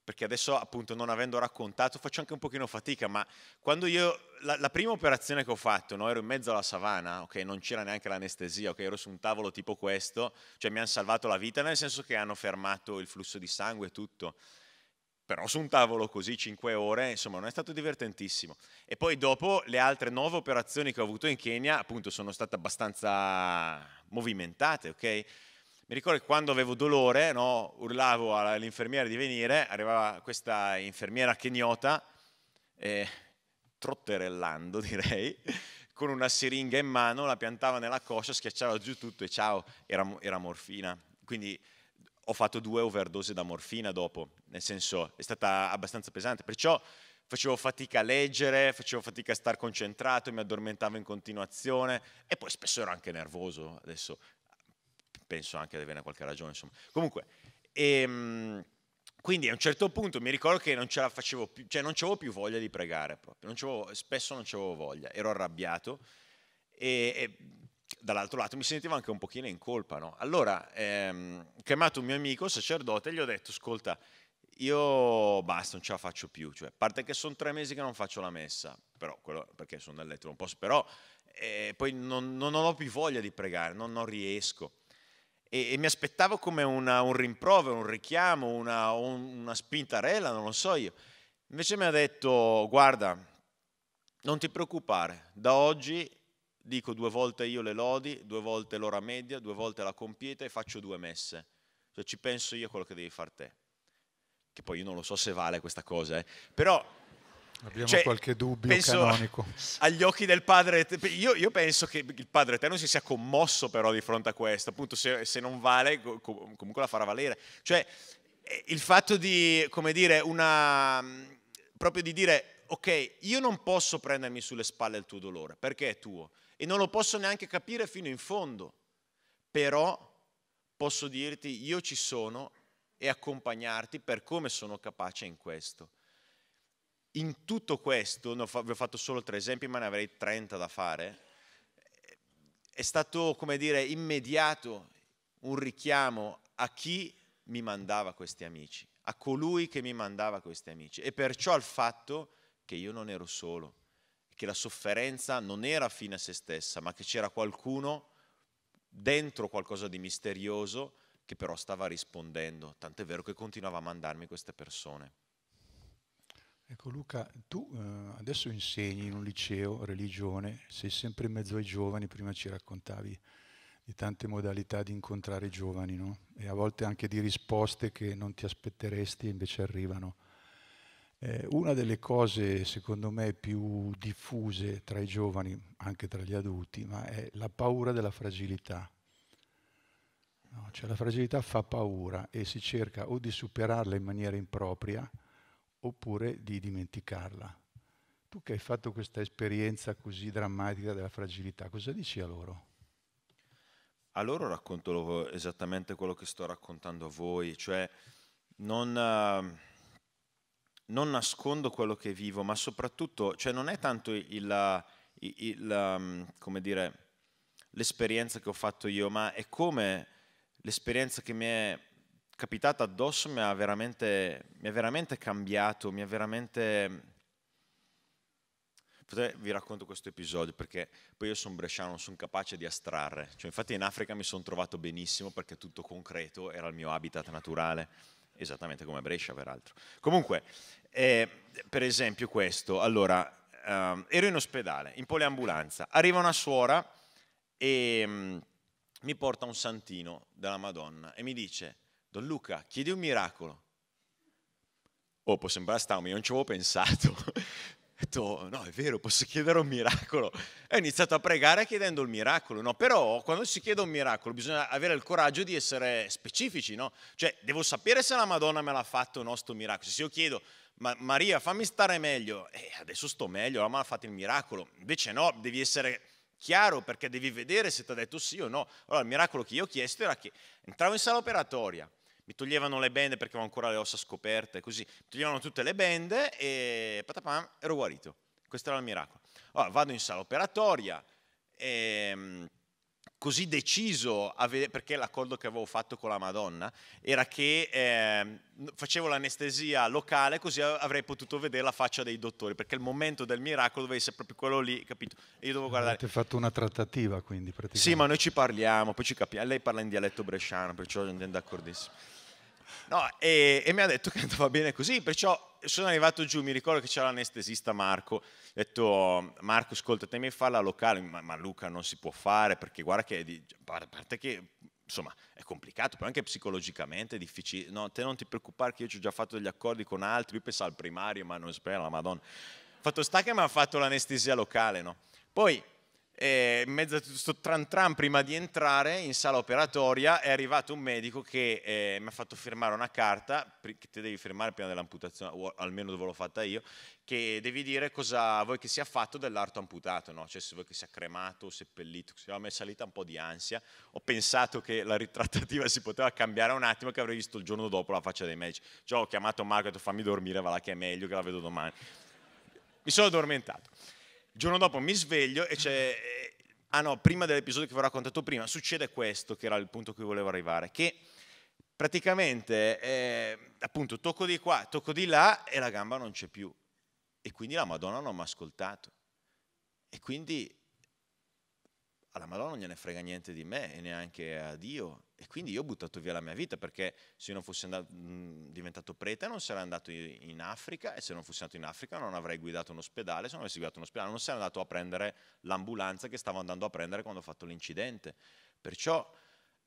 perché adesso appunto non avendo raccontato faccio anche un pochino fatica, ma quando io, la, la prima operazione che ho fatto, no, ero in mezzo alla savana, ok, non c'era neanche l'anestesia, ok, ero su un tavolo tipo questo, cioè mi hanno salvato la vita nel senso che hanno fermato il flusso di sangue e tutto, però su un tavolo così 5 ore, insomma non è stato divertentissimo. E poi dopo le altre 9 operazioni che ho avuto in Kenya, appunto sono state abbastanza movimentate, ok? Mi ricordo che quando avevo dolore, no, urlavo all'infermiera di venire, arrivava questa infermiera kenyota, eh, trotterellando (laughs) direi, con una siringa in mano, la piantava nella coscia, schiacciava giù tutto e ciao, era, era morfina. Quindi ho fatto due overdose da morfina dopo, nel senso è stata abbastanza pesante, perciò facevo fatica a leggere, facevo fatica a star concentrato, mi addormentavo in continuazione e poi spesso ero anche nervoso, adesso penso anche di averne qualche ragione, insomma. Comunque, e, ehm, quindi a un certo punto mi ricordo che non ce la facevo più, cioè non avevo più voglia di pregare proprio, non spesso non avevo voglia, ero arrabbiato e, e dall'altro lato mi sentivo anche un pochino in colpa, no? Allora, ehm, ho chiamato un mio amico, sacerdote, e gli ho detto, ascolta, io basta, non ce la faccio più, cioè, a parte che sono tre mesi che non faccio la messa, però, quello, perché sono nel letto, non posso, però eh, poi non, non, ho più voglia di pregare, non, non riesco e, e mi aspettavo come una, un rimprovero, un richiamo, una, una spintarella, non lo so io. Invece mi ha detto, guarda, non ti preoccupare, da oggi dico due volte io le lodi, due volte l'ora media, due volte la compieta e faccio due messe. Cioè ci penso io a quello che devi fare te. Che poi io non lo so se vale questa cosa, eh. però Abbiamo cioè, qualche dubbio canonico. (laughs) Agli occhi del padre, io, io, penso che il padre eterno si sia commosso però di fronte a questo, appunto se, se non vale comunque la farà valere. Cioè eh, il fatto di, come dire, una, mm, proprio di dire, ok, io non posso prendermi sulle spalle il tuo dolore, perché è tuo, e non lo posso neanche capire fino in fondo, però posso dirti, io ci sono e accompagnarti per come sono capace in questo in tutto questo, vi ho fatto solo tre esempi, ma ne avrei 30 da fare, è stato, come dire, immediato un richiamo a chi mi mandava questi amici, a colui che mi mandava questi amici, e perciò al fatto che io non ero solo, che la sofferenza non era fine a se stessa, ma che c'era qualcuno dentro qualcosa di misterioso che però stava rispondendo, tant'è vero che continuava a mandarmi queste persone. Ecco Luca, tu eh, adesso insegni in un liceo religione, sei sempre in mezzo ai giovani, prima ci raccontavi di tante modalità di incontrare i giovani, no? E a volte anche di risposte che non ti aspetteresti e invece arrivano. Eh, una delle cose, secondo me, più diffuse tra i giovani, anche tra gli adulti, ma è la paura della fragilità. No? Cioè la fragilità fa paura e si cerca o di superarla in maniera impropria, oppure di dimenticarla. Tu che hai fatto questa esperienza così drammatica della fragilità, cosa dici a loro? A loro racconto esattamente quello che sto raccontando a voi, cioè non, ehm, non nascondo quello che vivo, ma soprattutto cioè non è tanto il, il, ehm, dire, l'esperienza che ho fatto io, ma è come l'esperienza che mi è capitata addosso mi ha veramente, mi ha veramente cambiato, mi ha veramente... Vi racconto questo episodio perché poi io sono bresciano, non sono capace di astrarre. Cioè, infatti in Africa mi sono trovato benissimo perché tutto concreto era il mio habitat naturale, esattamente come Brescia peraltro. Comunque, eh, per esempio questo, allora, eh, ero in ospedale, in poliambulanza, arriva una suora e mh, mm, mi porta un santino della Madonna e mi dice Don Luca, chiedi un miracolo. Oh, può sembrare strano, ma io non ci avevo pensato. (laughs) Ho detto, oh, no, è vero, posso chiedere un miracolo. E ho iniziato a pregare chiedendo il miracolo, no? Però quando si chiede un miracolo bisogna avere il coraggio di essere specifici, no? Cioè, devo sapere se la Madonna me l'ha fatto o no sto miracolo. Se io chiedo, ma Maria, fammi stare meglio, eh, adesso sto meglio, la mamma ha fatto il miracolo. Invece no, devi essere chiaro perché devi vedere se ti ha detto sì o no. Allora, il miracolo che io ho chiesto era che entravo in sala operatoria, mi toglievano le bende perché avevo ancora le ossa scoperte, così, mi toglievano tutte le bende e patapam, ero guarito. Questo era il miracolo. Allora, vado in sala operatoria, e, ehm, così deciso, vedere, perché l'accordo che avevo fatto con la Madonna era che eh, facevo l'anestesia locale così avrei potuto vedere la faccia dei dottori, perché il momento del miracolo doveva essere proprio quello lì, capito? E io dovevo guardare... Avete fatto una trattativa quindi praticamente. Sì, ma noi ci parliamo, poi ci capiamo. Lei parla in dialetto bresciano, perciò andiamo d'accordissimo. No, e, e mi ha detto che (laughs) andava bene così, perciò sono arrivato giù, mi ricordo che c'era l'anestesista Marco, ho detto Marco ascolta te mi fa la locale, ma, ma, Luca non si può fare perché guarda che, cioè, a parte che insomma è complicato, però anche psicologicamente è difficile, no, te non ti preoccupare che io ci ho già fatto degli accordi con altri, io pensavo al primario ma non spero la madonna, fatto sta che mi ha fatto l'anestesia locale, no? Poi e in mezzo a tutto questo tran tran prima di entrare in sala operatoria è arrivato un medico che eh, mi ha fatto firmare una carta che ti devi firmare prima dell'amputazione o almeno dove l'ho fatta io che devi dire cosa vuoi che sia fatto dell'arto amputato no? cioè se vuoi che sia cremato o seppellito cioè, mi è salita un po' di ansia ho pensato che la ritrattativa si poteva cambiare un attimo che avrei visto il giorno dopo la faccia dei medici cioè ho chiamato Marco e ho detto fammi dormire va là che è meglio che la vedo domani mi sono addormentato il giorno dopo mi sveglio e c'è... Eh, ah no, prima dell'episodio che vi ho raccontato prima, succede questo, che era il punto a cui volevo arrivare, che praticamente, eh, appunto, tocco di qua, tocco di là e la gamba non c'è più. E quindi la Madonna non mi ha ascoltato. E quindi alla Madonna non gliene frega niente di me e neanche a Dio. E quindi io ho buttato via la mia vita perché se non fossi andato, diventato prete non sarei andato in Africa e se non fossi andato in Africa non avrei guidato un ospedale, se non avessi guidato un ospedale non sarei andato a prendere l'ambulanza che stavo andando a prendere quando ho fatto l'incidente. Perciò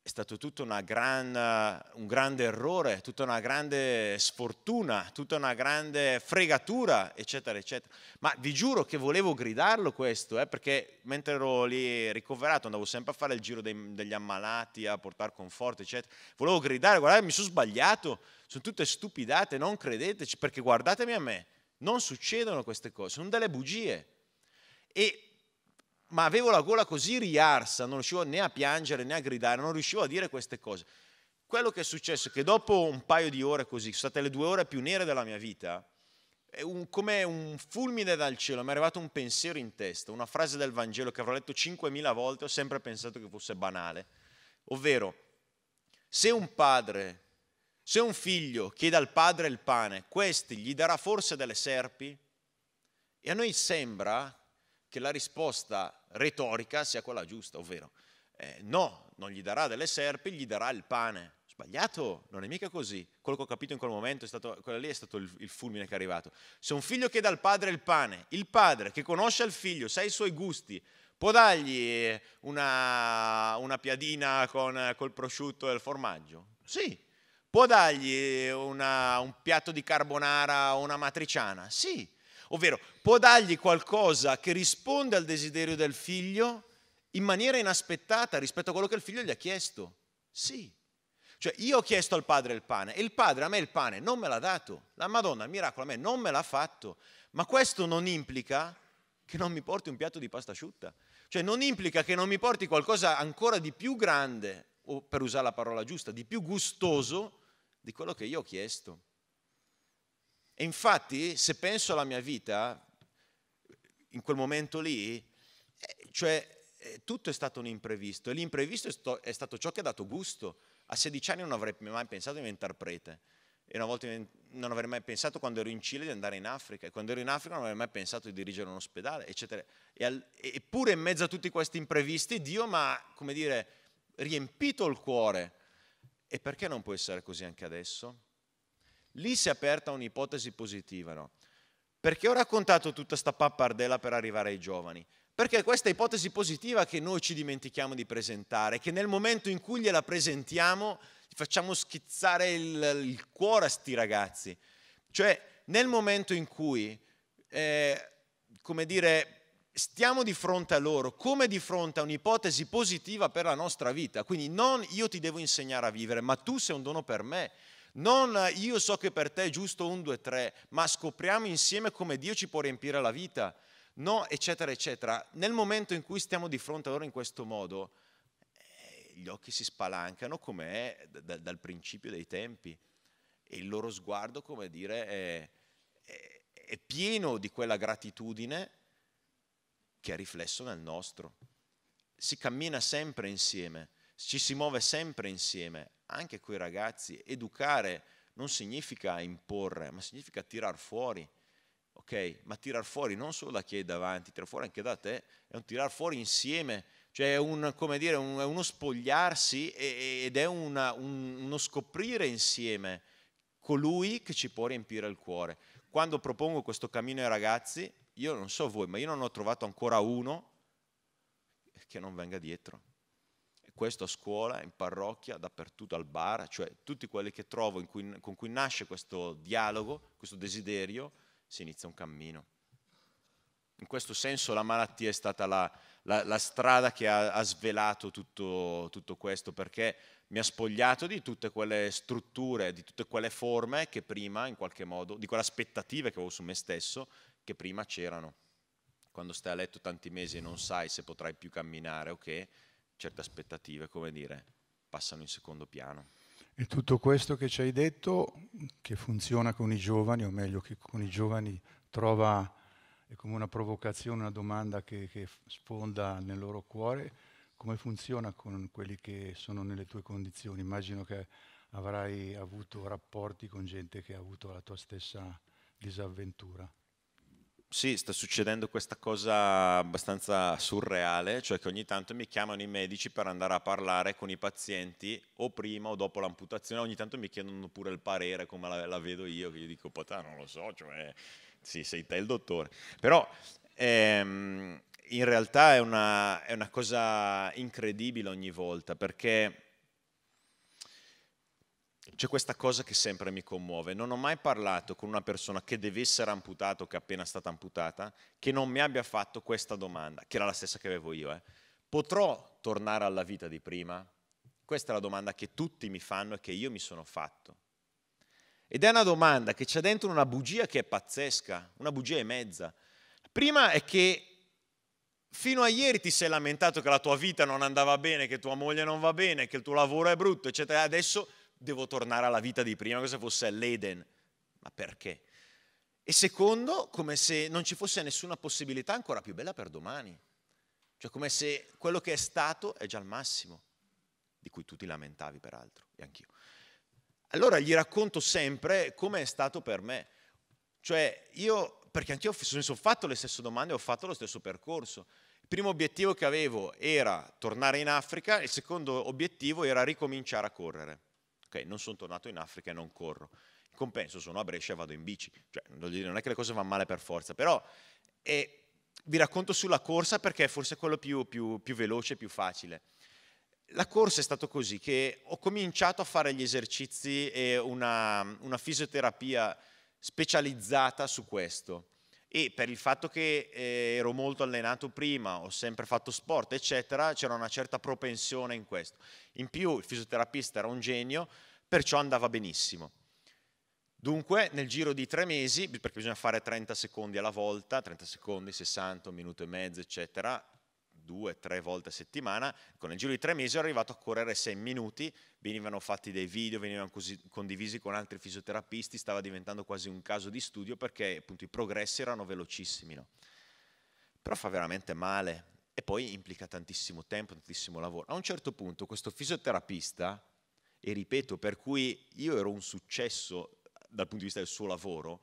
è stato tutto gran, eh, un grande errore, tutta una grande sfortuna, tutta una grande fregatura, eccetera, eccetera. Ma vi giuro che volevo gridarlo questo, eh, perché mentre ero lì ricoverato andavo sempre a fare il giro dei, degli ammalati, a portare conforto, eccetera. Volevo gridare, guardate, mi sono sbagliato, sono tutte stupidate, non credeteci, perché guardatemi a me, non succedono queste cose, sono delle bugie. E ma avevo la gola così riarsa, non riuscivo né a piangere né a gridare, non riuscivo a dire queste cose. Quello che è successo è che dopo un paio di ore così, sono state le due ore più nere della mia vita, un, come un fulmine dal cielo, mi è arrivato un pensiero in testa, una frase del Vangelo che avrò letto 5.000 volte, ho sempre pensato che fosse banale, ovvero se un padre, se un figlio chiede al padre il pane, questi gli darà forse delle serpi? E a noi sembra che la risposta retorica sia quella giusta, ovvero eh, no, non gli darà delle serpi, gli darà il pane. Sbagliato, non è mica così. Quello che ho capito in quel momento è stato, quello lì è stato il, il fulmine che è arrivato. Se un figlio chiede al padre il pane, il padre che conosce il figlio, sa i suoi gusti, può dargli una, una piadina con, col prosciutto e il formaggio? Sì. Può dargli una, un piatto di carbonara o una matriciana? Sì ovvero può dargli qualcosa che risponde al desiderio del figlio in maniera inaspettata rispetto a quello che il figlio gli ha chiesto. Sì. Cioè io ho chiesto al padre il pane e il padre a me il pane non me l'ha dato, la Madonna, il miracolo a me non me l'ha fatto, ma questo non implica che non mi porti un piatto di pasta asciutta, cioè non implica che non mi porti qualcosa ancora di più grande, o per usare la parola giusta, di più gustoso di quello che io ho chiesto. E infatti, se penso alla mia vita, in quel momento lì, eh, cioè eh, tutto è stato un imprevisto e l'imprevisto è stato ciò che ha dato gusto. A 16 anni non avrei mai pensato di diventare prete e una volta non avrei mai pensato quando ero in Cile di andare in Africa e quando ero in Africa non avrei mai pensato di dirigere un ospedale, eccetera. eppure in mezzo a tutti questi imprevisti Dio mi ha, come dire, riempito il cuore. E perché non può essere così anche adesso? Lì si è aperta un'ipotesi positiva, no? Perché ho raccontato tutta questa pappardella per arrivare ai giovani? Perché questa ipotesi positiva che noi ci dimentichiamo di presentare, che nel momento in cui gliela presentiamo facciamo schizzare il, il cuore a sti ragazzi. Cioè, nel momento in cui, eh, come dire, stiamo di fronte a loro come di fronte a un'ipotesi positiva per la nostra vita. Quindi non io ti devo insegnare a vivere, ma tu sei un dono per me. Non io so che per te è giusto un, due, tre, ma scopriamo insieme come Dio ci può riempire la vita, no, eccetera, eccetera. Nel momento in cui stiamo di fronte a loro in questo modo, eh, gli occhi si spalancano come è d- dal principio dei tempi e il loro sguardo, come dire, è, è, è pieno di quella gratitudine che è riflesso nel nostro. Si cammina sempre insieme ci si muove sempre insieme, anche coi ragazzi. Educare non significa imporre, ma significa tirar fuori. Ok? Ma tirar fuori non solo da chi è davanti, tirar fuori anche da te, è un tirar fuori insieme, cioè è, un, dire, un, è uno spogliarsi ed è una, un, uno scoprire insieme colui che ci può riempire il cuore. Quando propongo questo cammino ai ragazzi, io non so voi, ma io non ho trovato ancora uno che non venga dietro questo a scuola, in parrocchia, dappertutto, al bar, cioè tutti quelli che trovo cui, con cui nasce questo dialogo, questo desiderio, si inizia un cammino. In questo senso la malattia è stata la, la, la strada che ha, ha svelato tutto, tutto questo, perché mi ha spogliato di tutte quelle strutture, di tutte quelle forme che prima, in qualche modo, di quelle aspettative che avevo su me stesso, che prima c'erano. Quando stai a letto tanti mesi e non sai se potrai più camminare o okay, che, certe aspettative, come dire, passano in secondo piano. E tutto questo che ci hai detto, che funziona con i giovani, o meglio, che con i giovani trova è come una provocazione, una domanda che, che sfonda nel loro cuore, come funziona con quelli che sono nelle tue condizioni? Immagino che avrai avuto rapporti con gente che ha avuto la tua stessa disavventura. Sì, sta succedendo questa cosa abbastanza surreale, cioè che ogni tanto mi chiamano i medici per andare a parlare con i pazienti o prima o dopo l'amputazione, ogni tanto mi chiedono pure il parere, come la, la vedo io, che gli dico, potà, non lo so, cioè, sì, sei te il dottore. Però ehm, in realtà è una, è una cosa incredibile ogni volta, perché c'è questa cosa che sempre mi commuove. Non ho mai parlato con una persona che deve essere amputata o che è appena stata amputata che non mi abbia fatto questa domanda, che era la stessa che avevo io. Eh. Potrò tornare alla vita di prima? Questa è la domanda che tutti mi fanno e che io mi sono fatto. Ed è una domanda che c'è dentro una bugia che è pazzesca, una bugia e mezza. Prima è che fino a ieri ti sei lamentato che la tua vita non andava bene, che tua moglie non va bene, che il tuo lavoro è brutto, eccetera. Adesso devo tornare alla vita di prima, come se fosse l'Eden. Ma perché? E secondo, come se non ci fosse nessuna possibilità ancora più bella per domani. Cioè come se quello che è stato è già il massimo, di cui tu ti lamentavi peraltro, e anch'io. Allora gli racconto sempre come è stato per me. Cioè io, perché anch'io mi sono fatto le stesse domande, ho fatto lo stesso percorso. Il primo obiettivo che avevo era tornare in Africa, il secondo obiettivo era ricominciare a correre ok, non sono tornato in Africa e non corro. In compenso sono a Brescia e vado in bici. Cioè, non è che le cose vanno male per forza, però eh, vi racconto sulla corsa perché è forse quello più, più, più veloce, più facile. La corsa è stata così che ho cominciato a fare gli esercizi e una, una fisioterapia specializzata su questo e per il fatto che eh, ero molto allenato prima, ho sempre fatto sport, eccetera, c'era una certa propensione in questo. In più il fisioterapista era un genio, perciò andava benissimo. Dunque, nel giro di tre mesi, perché bisogna fare 30 secondi alla volta, 30 secondi, 60, un minuto e mezzo, eccetera, due, tre volte a settimana, con il giro di tre mesi ero arrivato a correre sei minuti, venivano fatti dei video, venivano così, condivisi con altri fisioterapisti, stava diventando quasi un caso di studio perché appunto i progressi erano velocissimi. No? Però fa veramente male e poi implica tantissimo tempo, tantissimo lavoro. A un certo punto questo fisioterapista, e ripeto, per cui io ero un successo dal punto di vista del suo lavoro,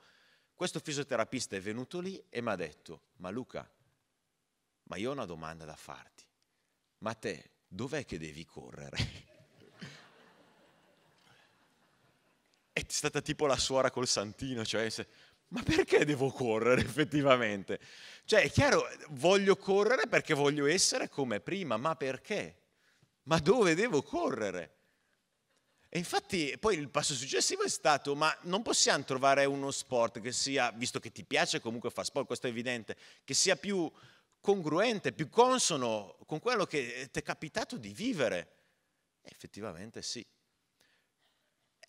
questo fisioterapista è venuto lì e mi ha detto, ma Luca, ma io ho una domanda da farti. Ma te, dov'è che devi correre? (laughs) È stata tipo la suora col santino, cioè, ma perché devo correre effettivamente? Cioè, è chiaro, voglio correre perché voglio essere come prima, ma perché? Ma dove devo correre? E infatti poi il passo successivo è stato, ma non possiamo trovare uno sport che sia, visto che ti piace comunque fa sport, questo è evidente, che sia più congruente, più consono con quello che eh, ti è capitato di vivere? Effettivamente sì.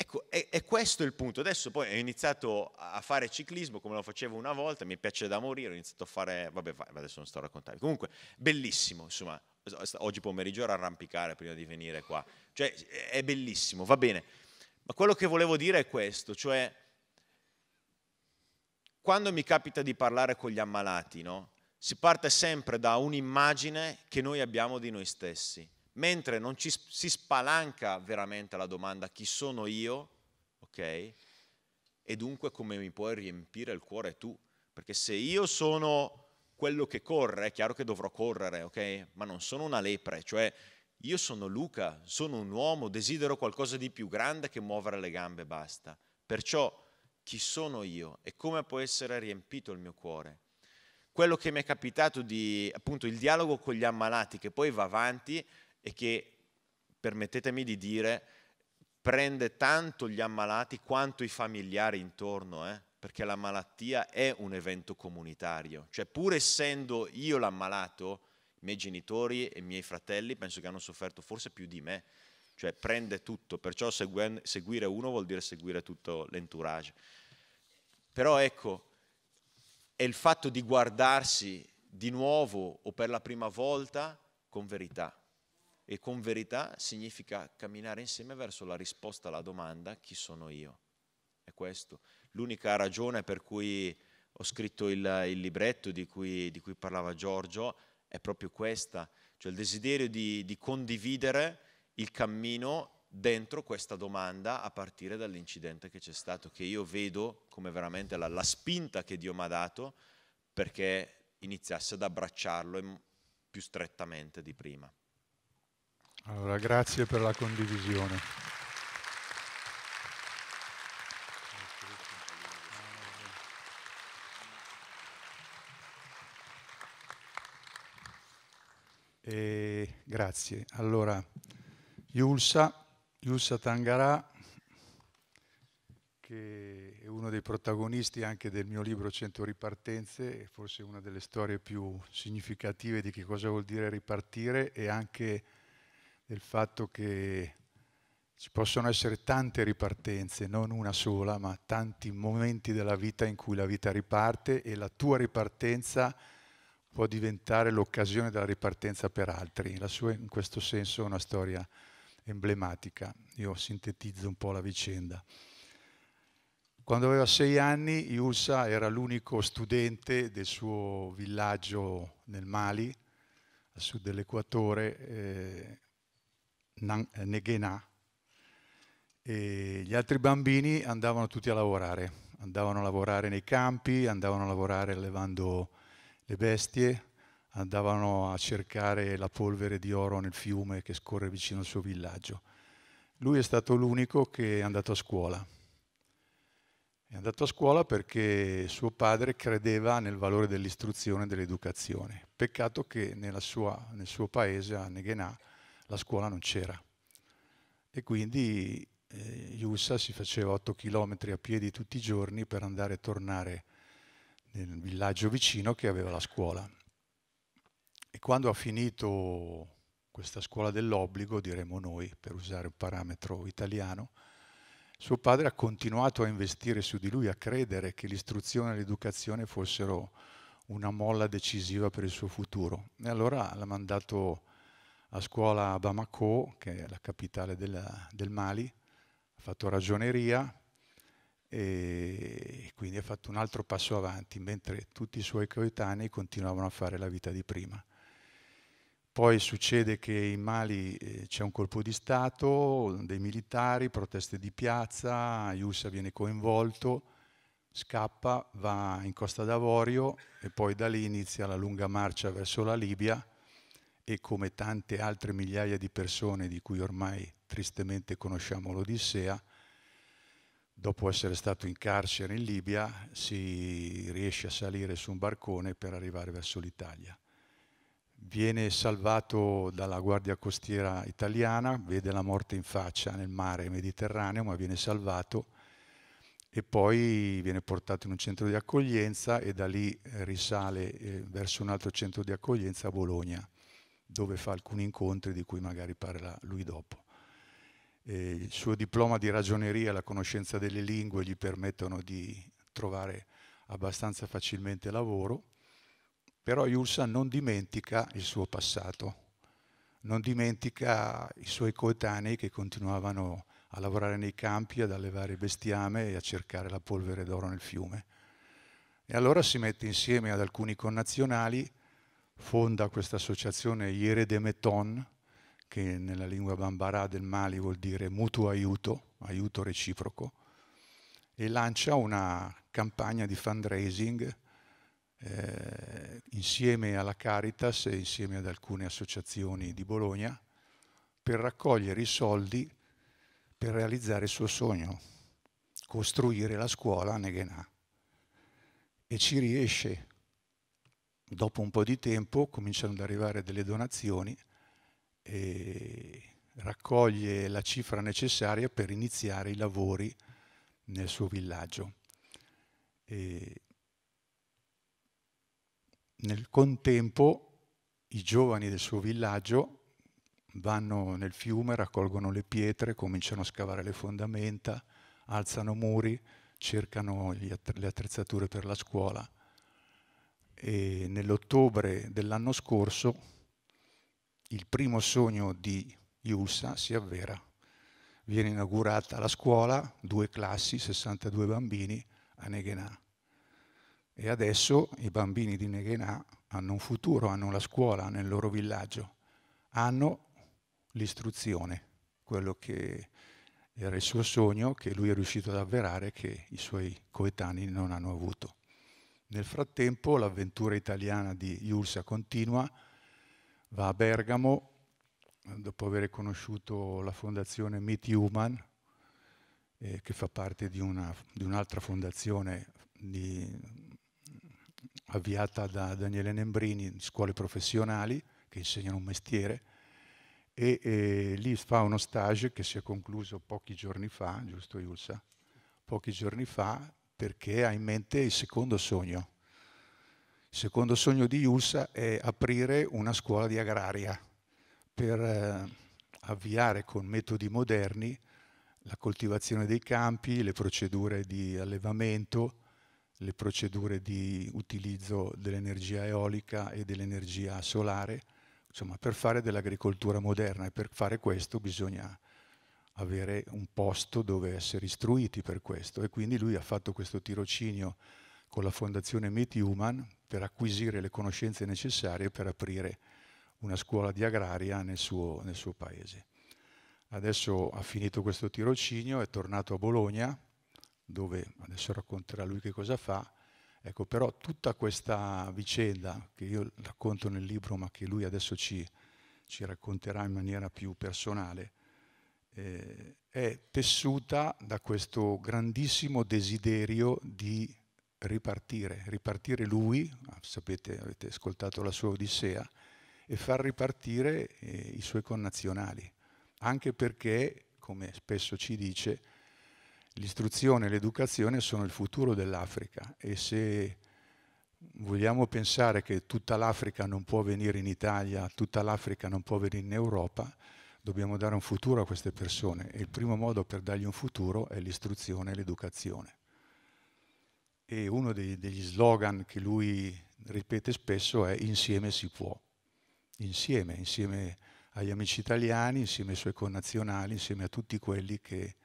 Ecco, è, è, questo il punto. Adesso poi ho iniziato a fare ciclismo come lo facevo una volta, mi piace da morire, ho iniziato a fare, vabbè, adesso non sto a raccontarvi. Comunque, bellissimo, insomma, oggi pomeriggio era arrampicare prima di venire qua. Cioè, è bellissimo, va bene. Ma quello che volevo dire è questo, cioè, quando mi capita di parlare con gli ammalati, no? Si parte sempre da un'immagine che noi abbiamo di noi stessi, mentre non ci, si spalanca veramente la domanda chi sono io, ok? E dunque come mi puoi riempire il cuore tu? Perché se io sono quello che corre, è chiaro che dovrò correre, ok? Ma non sono una lepre, cioè io sono Luca, sono un uomo, desidero qualcosa di più grande che muovere le gambe e basta. Perciò chi sono io e come può essere riempito il mio cuore? quello che mi è capitato di appunto il dialogo con gli ammalati che poi va avanti e che permettetemi di dire prende tanto gli ammalati quanto i familiari intorno, eh? perché la malattia è un evento comunitario, cioè pur essendo io l'ammalato, i miei genitori e i miei fratelli penso che hanno sofferto forse più di me, cioè prende tutto, perciò seguire uno vuol dire seguire tutto l'entourage. Però ecco, è il fatto di guardarsi di nuovo o per la prima volta con verità. E con verità significa camminare insieme verso la risposta alla domanda chi sono io. È questo. L'unica ragione per cui ho scritto il, il libretto di cui, di cui, parlava Giorgio è proprio questa, cioè il desiderio di, di condividere il cammino dentro questa domanda a partire dall'incidente che c'è stato, che io vedo come veramente la, la spinta che Dio mi ha dato perché iniziasse ad abbracciarlo più strettamente di prima. Allora, grazie per la condivisione. Eh, grazie. Allora, Yulsa. Yussa Tangara, che è uno dei protagonisti anche del mio libro 100 ripartenze, forse una delle storie più significative di che cosa vuol dire ripartire e anche del fatto che ci possono essere tante ripartenze, non una sola, ma tanti momenti della vita in cui la vita riparte e la tua ripartenza può diventare l'occasione della ripartenza per altri. La sua in questo senso è una storia emblematica. Io sintetizzo un po' la vicenda. Quando aveva sei anni, Yusa era l'unico studente del suo villaggio nel Mali, a sud dell'equatore, eh, eh, Neghena. E gli altri bambini andavano tutti a lavorare, andavano a lavorare nei campi, andavano a lavorare allevando le bestie, andavano a cercare la polvere di oro nel fiume che scorre vicino al suo villaggio. Lui è stato l'unico che è andato a scuola. È andato a scuola perché suo padre credeva nel valore dell'istruzione e dell'educazione. Peccato che sua, nel suo paese, a Negenà, la scuola non c'era. E quindi eh, Yussa si faceva 8 km a piedi tutti i giorni per andare e tornare nel villaggio vicino che aveva la scuola. E quando ha finito questa scuola dell'obbligo, diremmo noi, per usare un parametro italiano, suo padre ha continuato a investire su di lui, a credere che l'istruzione e l'educazione fossero una molla decisiva per il suo futuro. E allora l'ha mandato a scuola a Bamako, che è la capitale della, del Mali, ha fatto ragioneria e quindi ha fatto un altro passo avanti, mentre tutti i suoi coetanei continuavano a fare la vita di prima. Poi succede che in Mali eh, c'è un colpo di Stato, dei militari, proteste di piazza, Yusa viene coinvolto, scappa, va in Costa d'Avorio e poi da lì inizia la lunga marcia verso la Libia e come tante altre migliaia di persone di cui ormai tristemente conosciamo l'Odissea, dopo essere stato in carcere in Libia si riesce a salire su un barcone per arrivare verso l'Italia viene salvato dalla Guardia Costiera italiana, vede la morte in faccia nel mare Mediterraneo, ma viene salvato e poi viene portato in un centro di accoglienza e da lì eh, risale eh, verso un altro centro di accoglienza a Bologna, dove fa alcuni incontri di cui magari parlerà lui dopo. Eh, il suo diploma di ragioneria e la conoscenza delle lingue gli permettono di trovare abbastanza facilmente lavoro però Yulsa non dimentica il suo passato, non dimentica i suoi coetanei che continuavano a lavorare nei campi, ad allevare bestiame e a cercare la polvere d'oro nel fiume. E allora si mette insieme ad alcuni connazionali, fonda questa associazione Ieredemeton, che nella lingua bambara del Mali vuol dire mutuo aiuto, aiuto reciproco, e lancia una campagna di fundraising eh, insieme alla Caritas e insieme ad alcune associazioni di Bologna per raccogliere i soldi per realizzare il suo sogno, costruire la scuola a Neghenà. E ci riesce. Dopo un po' di tempo cominciano ad arrivare delle donazioni e raccoglie la cifra necessaria per iniziare i lavori nel suo villaggio. E nel contempo i giovani del suo villaggio vanno nel fiume, raccolgono le pietre, cominciano a scavare le fondamenta, alzano muri, cercano le attrezzature per la scuola. E nell'ottobre dell'anno scorso il primo sogno di Iussa si avvera. Viene inaugurata la scuola, due classi, 62 bambini a Neghenà. E adesso i bambini di Neghenà hanno un futuro, hanno la scuola nel loro villaggio, hanno l'istruzione, quello che era il suo sogno, che lui è riuscito ad avverare, che i suoi coetanei non hanno avuto. Nel frattempo l'avventura italiana di Yursa continua, va a Bergamo, dopo aver conosciuto la fondazione Meet Human, eh, che fa parte di, una, di un'altra fondazione di, avviata da Daniele Nembrini, scuole professionali che insegnano un mestiere, e, e lì fa uno stage che si è concluso pochi giorni fa, giusto Iulsa? Pochi giorni fa perché ha in mente il secondo sogno. Il secondo sogno di Iulsa è aprire una scuola di agraria per eh, avviare con metodi moderni la coltivazione dei campi, le procedure di allevamento, le procedure di utilizzo dell'energia eolica e dell'energia solare, insomma per fare dell'agricoltura moderna e per fare questo bisogna avere un posto dove essere istruiti per questo e quindi lui ha fatto questo tirocinio con la fondazione Meet Human per acquisire le conoscenze necessarie per aprire una scuola di agraria nel suo, nel suo paese. Adesso ha finito questo tirocinio, è tornato a Bologna dove adesso racconterà lui che cosa fa, ecco però tutta questa vicenda che io racconto nel libro ma che lui adesso ci, ci racconterà in maniera più personale, eh, è tessuta da questo grandissimo desiderio di ripartire, ripartire lui, sapete, avete ascoltato la sua Odissea, e far ripartire eh, i suoi connazionali, anche perché, come spesso ci dice, L'istruzione e l'educazione sono il futuro dell'Africa e se vogliamo pensare che tutta l'Africa non può venire in Italia, tutta l'Africa non può venire in Europa, dobbiamo dare un futuro a queste persone e il primo modo per dargli un futuro è l'istruzione e l'educazione. E uno dei, degli slogan che lui ripete spesso è insieme si può, insieme, insieme agli amici italiani, insieme ai suoi connazionali, insieme a tutti quelli che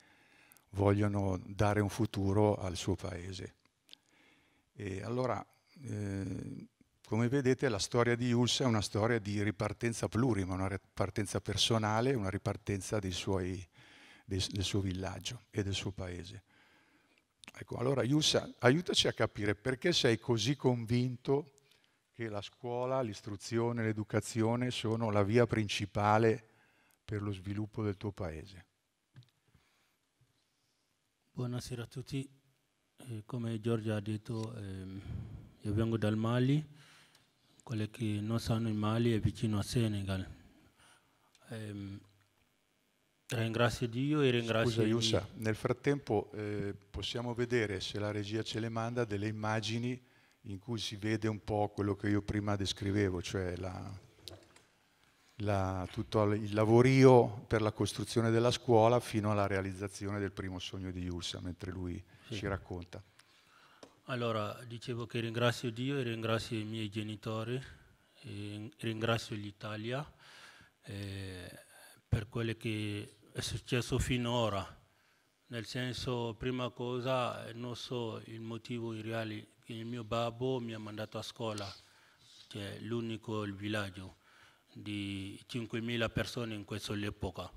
vogliono dare un futuro al suo paese. E allora, eh, come vedete, la storia di Jules è una storia di ripartenza plurima, una ripartenza personale, una ripartenza suoi, del, del suo villaggio e del suo paese. Ecco, allora Jules, aiutaci a capire perché sei così convinto che la scuola, l'istruzione, l'educazione sono la via principale per lo sviluppo del tuo paese. Buonasera a tutti, eh, come Giorgio ha detto ehm, io vengo dal Mali, quelli che non sanno il Mali è vicino al Senegal. Eh, ringrazio Dio e ringrazio Scusa Iusa, nel frattempo eh, possiamo vedere se la regia ce le manda delle immagini in cui si vede un po' quello che io prima descrivevo, cioè la, la, tutto il lavorio per la costruzione della scuola fino alla realizzazione del primo sogno di Iulsa, mentre lui sì. ci racconta. Allora, dicevo che ringrazio Dio e ringrazio i miei genitori, ringrazio l'Italia eh, per quello che è successo finora. Nel senso, prima cosa, non so il motivo in reale, il mio babbo mi ha mandato a scuola, cioè l'unico il villaggio di 5.000 persone in quell'epoca.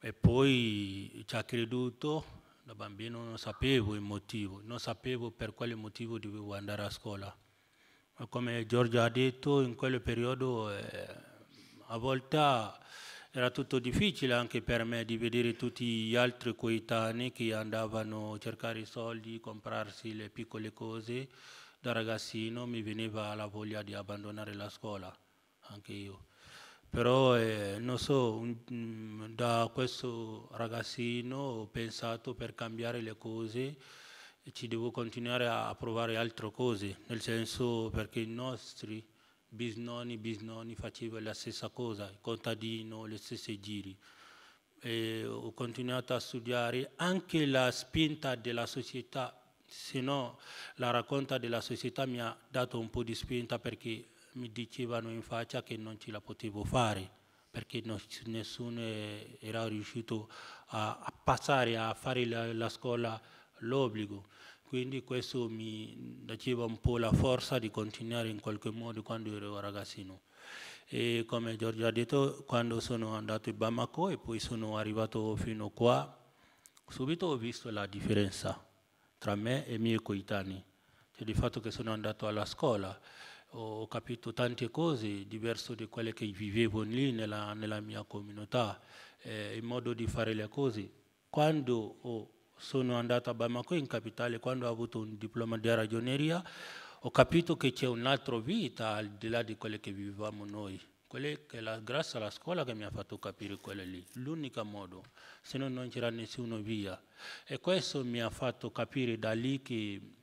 E poi ci ha creduto, da bambino non sapevo il motivo, non sapevo per quale motivo dovevo andare a scuola. Ma come Giorgio ha detto, in quel periodo eh, a volte era tutto difficile anche per me di vedere tutti gli altri coetanei che andavano a cercare i soldi, comprarsi le piccole cose. Da ragazzino mi veniva la voglia di abbandonare la scuola anche io. Però eh, non so, mm, da questo ragazzino ho pensato per cambiare le cose ci devo continuare a provare altre cose, nel senso perché i nostri bisnonni, e bisnonni facevano la stessa cosa, i contadini, le stesse giri. E ho continuato a studiare anche la spinta della società, se no la racconta della società mi ha dato un po' di spinta perché mi dicevano in faccia che non ce la potevo fare perché nessuno era riuscito a, a, passare, a fare la, la scuola l'obbligo. Quindi questo mi diceva un po' la forza di continuare in qualche modo quando ero ragazzino. E come Giorgio ha detto, quando sono andato in Bamako e poi sono arrivato fino qua, subito ho visto la differenza tra me e i miei coetanei, cioè il fatto che sono andato alla scuola ho capito tante cose diverse da quelle che vivevo lì nella, nella mia comunità, eh, il modo di fare le cose. Quando ho, oh, sono andato a Bamako in capitale, quando ho avuto un diploma di ragioneria, ho capito che c'è un'altra vita al di là di quelle che vivevamo noi. Quelle che la, grazie alla scuola che mi ha fatto capire quello lì, l'unico modo, se no non c'era nessuno via. E questo mi ha fatto capire da lì che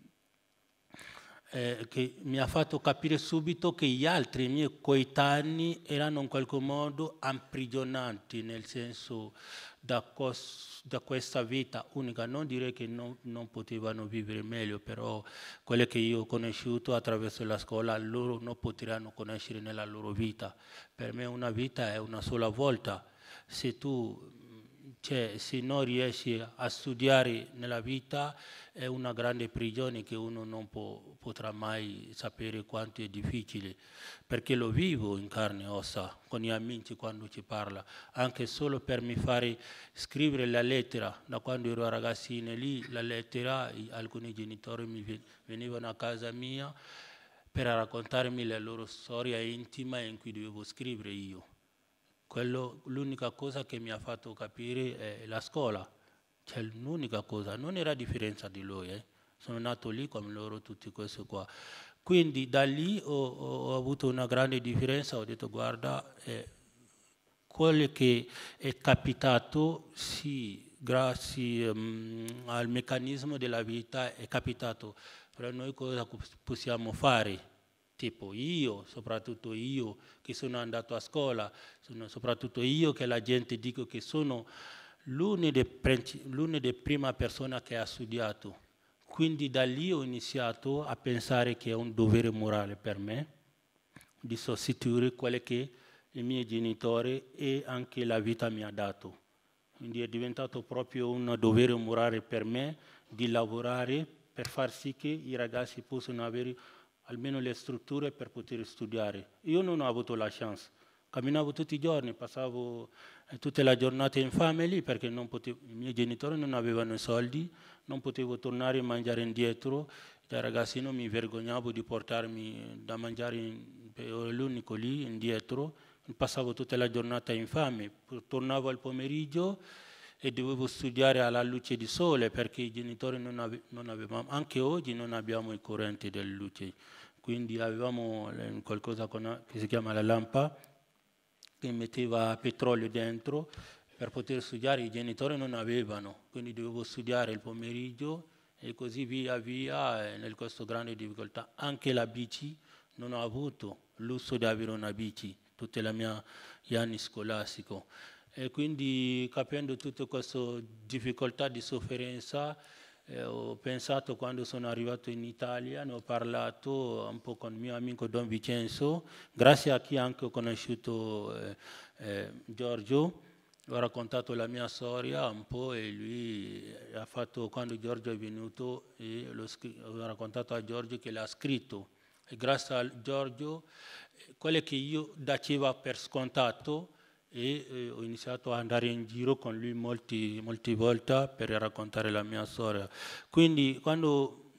eh, che mi ha fatto capire subito che gli altri miei coetanei erano in qualche modo imprigionati nel senso da, cos, da questa vita unica. Non dire che non, non, potevano vivere meglio, però quelle che io ho conosciuto attraverso la scuola loro non potranno conoscere nella loro vita. Per me una vita è una sola volta. Se tu cioè, se non riesci a studiare nella vita è una grande prigione che uno non può, potrà mai sapere quanto è difficile, perché lo vivo in carne e ossa con gli amici quando ci parla, anche solo per mi fare scrivere la lettera, da quando ero ragazzino lì la lettera, alcuni genitori mi venivano a casa mia per raccontarmi la loro storia intima in cui dovevo scrivere io quello, l'unica cosa che mi ha fatto capire è la scuola, cioè l'unica cosa, non era differenza di lui, eh. sono nato lì come loro tutti questi qua. Quindi da lì ho, ho avuto una grande differenza, ho detto guarda, eh, quello che è capitato, sì, grazie um, al meccanismo della vita è capitato, però noi cosa possiamo fare? tipo io, soprattutto io che sono andato a scuola, sono soprattutto io che la gente dico che sono l'una delle prime persone che ha studiato. Quindi da lì ho iniziato a pensare che è un dovere morale per me di sostituire quelle che i miei genitori e anche la vita mi ha dato. Quindi è diventato proprio un dovere morale per me di lavorare per far sì che i ragazzi possano avere almeno le strutture per poter studiare. Io non ho avuto la chance, camminavo tutti i giorni, passavo eh, tutta la giornata infame lì perché potevo, i miei genitori non avevano i soldi, non potevo tornare a mangiare indietro, da ragazzino mi vergognavo di portarmi eh, da mangiare, in, ero l'unico lì indietro, passavo tutta la giornata in infame, tornavo al pomeriggio e dovevo studiare alla luce di sole perché i genitori non, ave non avevano, anche oggi non abbiamo i correnti della luce, quindi avevamo eh, qualcosa che si chiama la lampa che metteva petrolio dentro per poter studiare, i genitori non avevano, quindi dovevo studiare il pomeriggio e così via via nel questo grande difficoltà. Anche la bici non ho avuto lusso di avere una bici, tutti i anni scolastici. E quindi capendo tutta questa difficoltà di sofferenza, eh, ho pensato quando sono arrivato in Italia, ne ho parlato un po' con il mio amico Don Vincenzo, grazie a chi anche ho conosciuto eh, eh, Giorgio, ho raccontato la mia storia un po' e lui eh, ha fatto, quando Giorgio è venuto, ho raccontato a Giorgio che l'ha scritto. E grazie a Giorgio, eh, quello che io dacevo per scontato, e eh, ho iniziato ad andare in giro con lui molti, molte volte per raccontare la mia storia. Quindi quando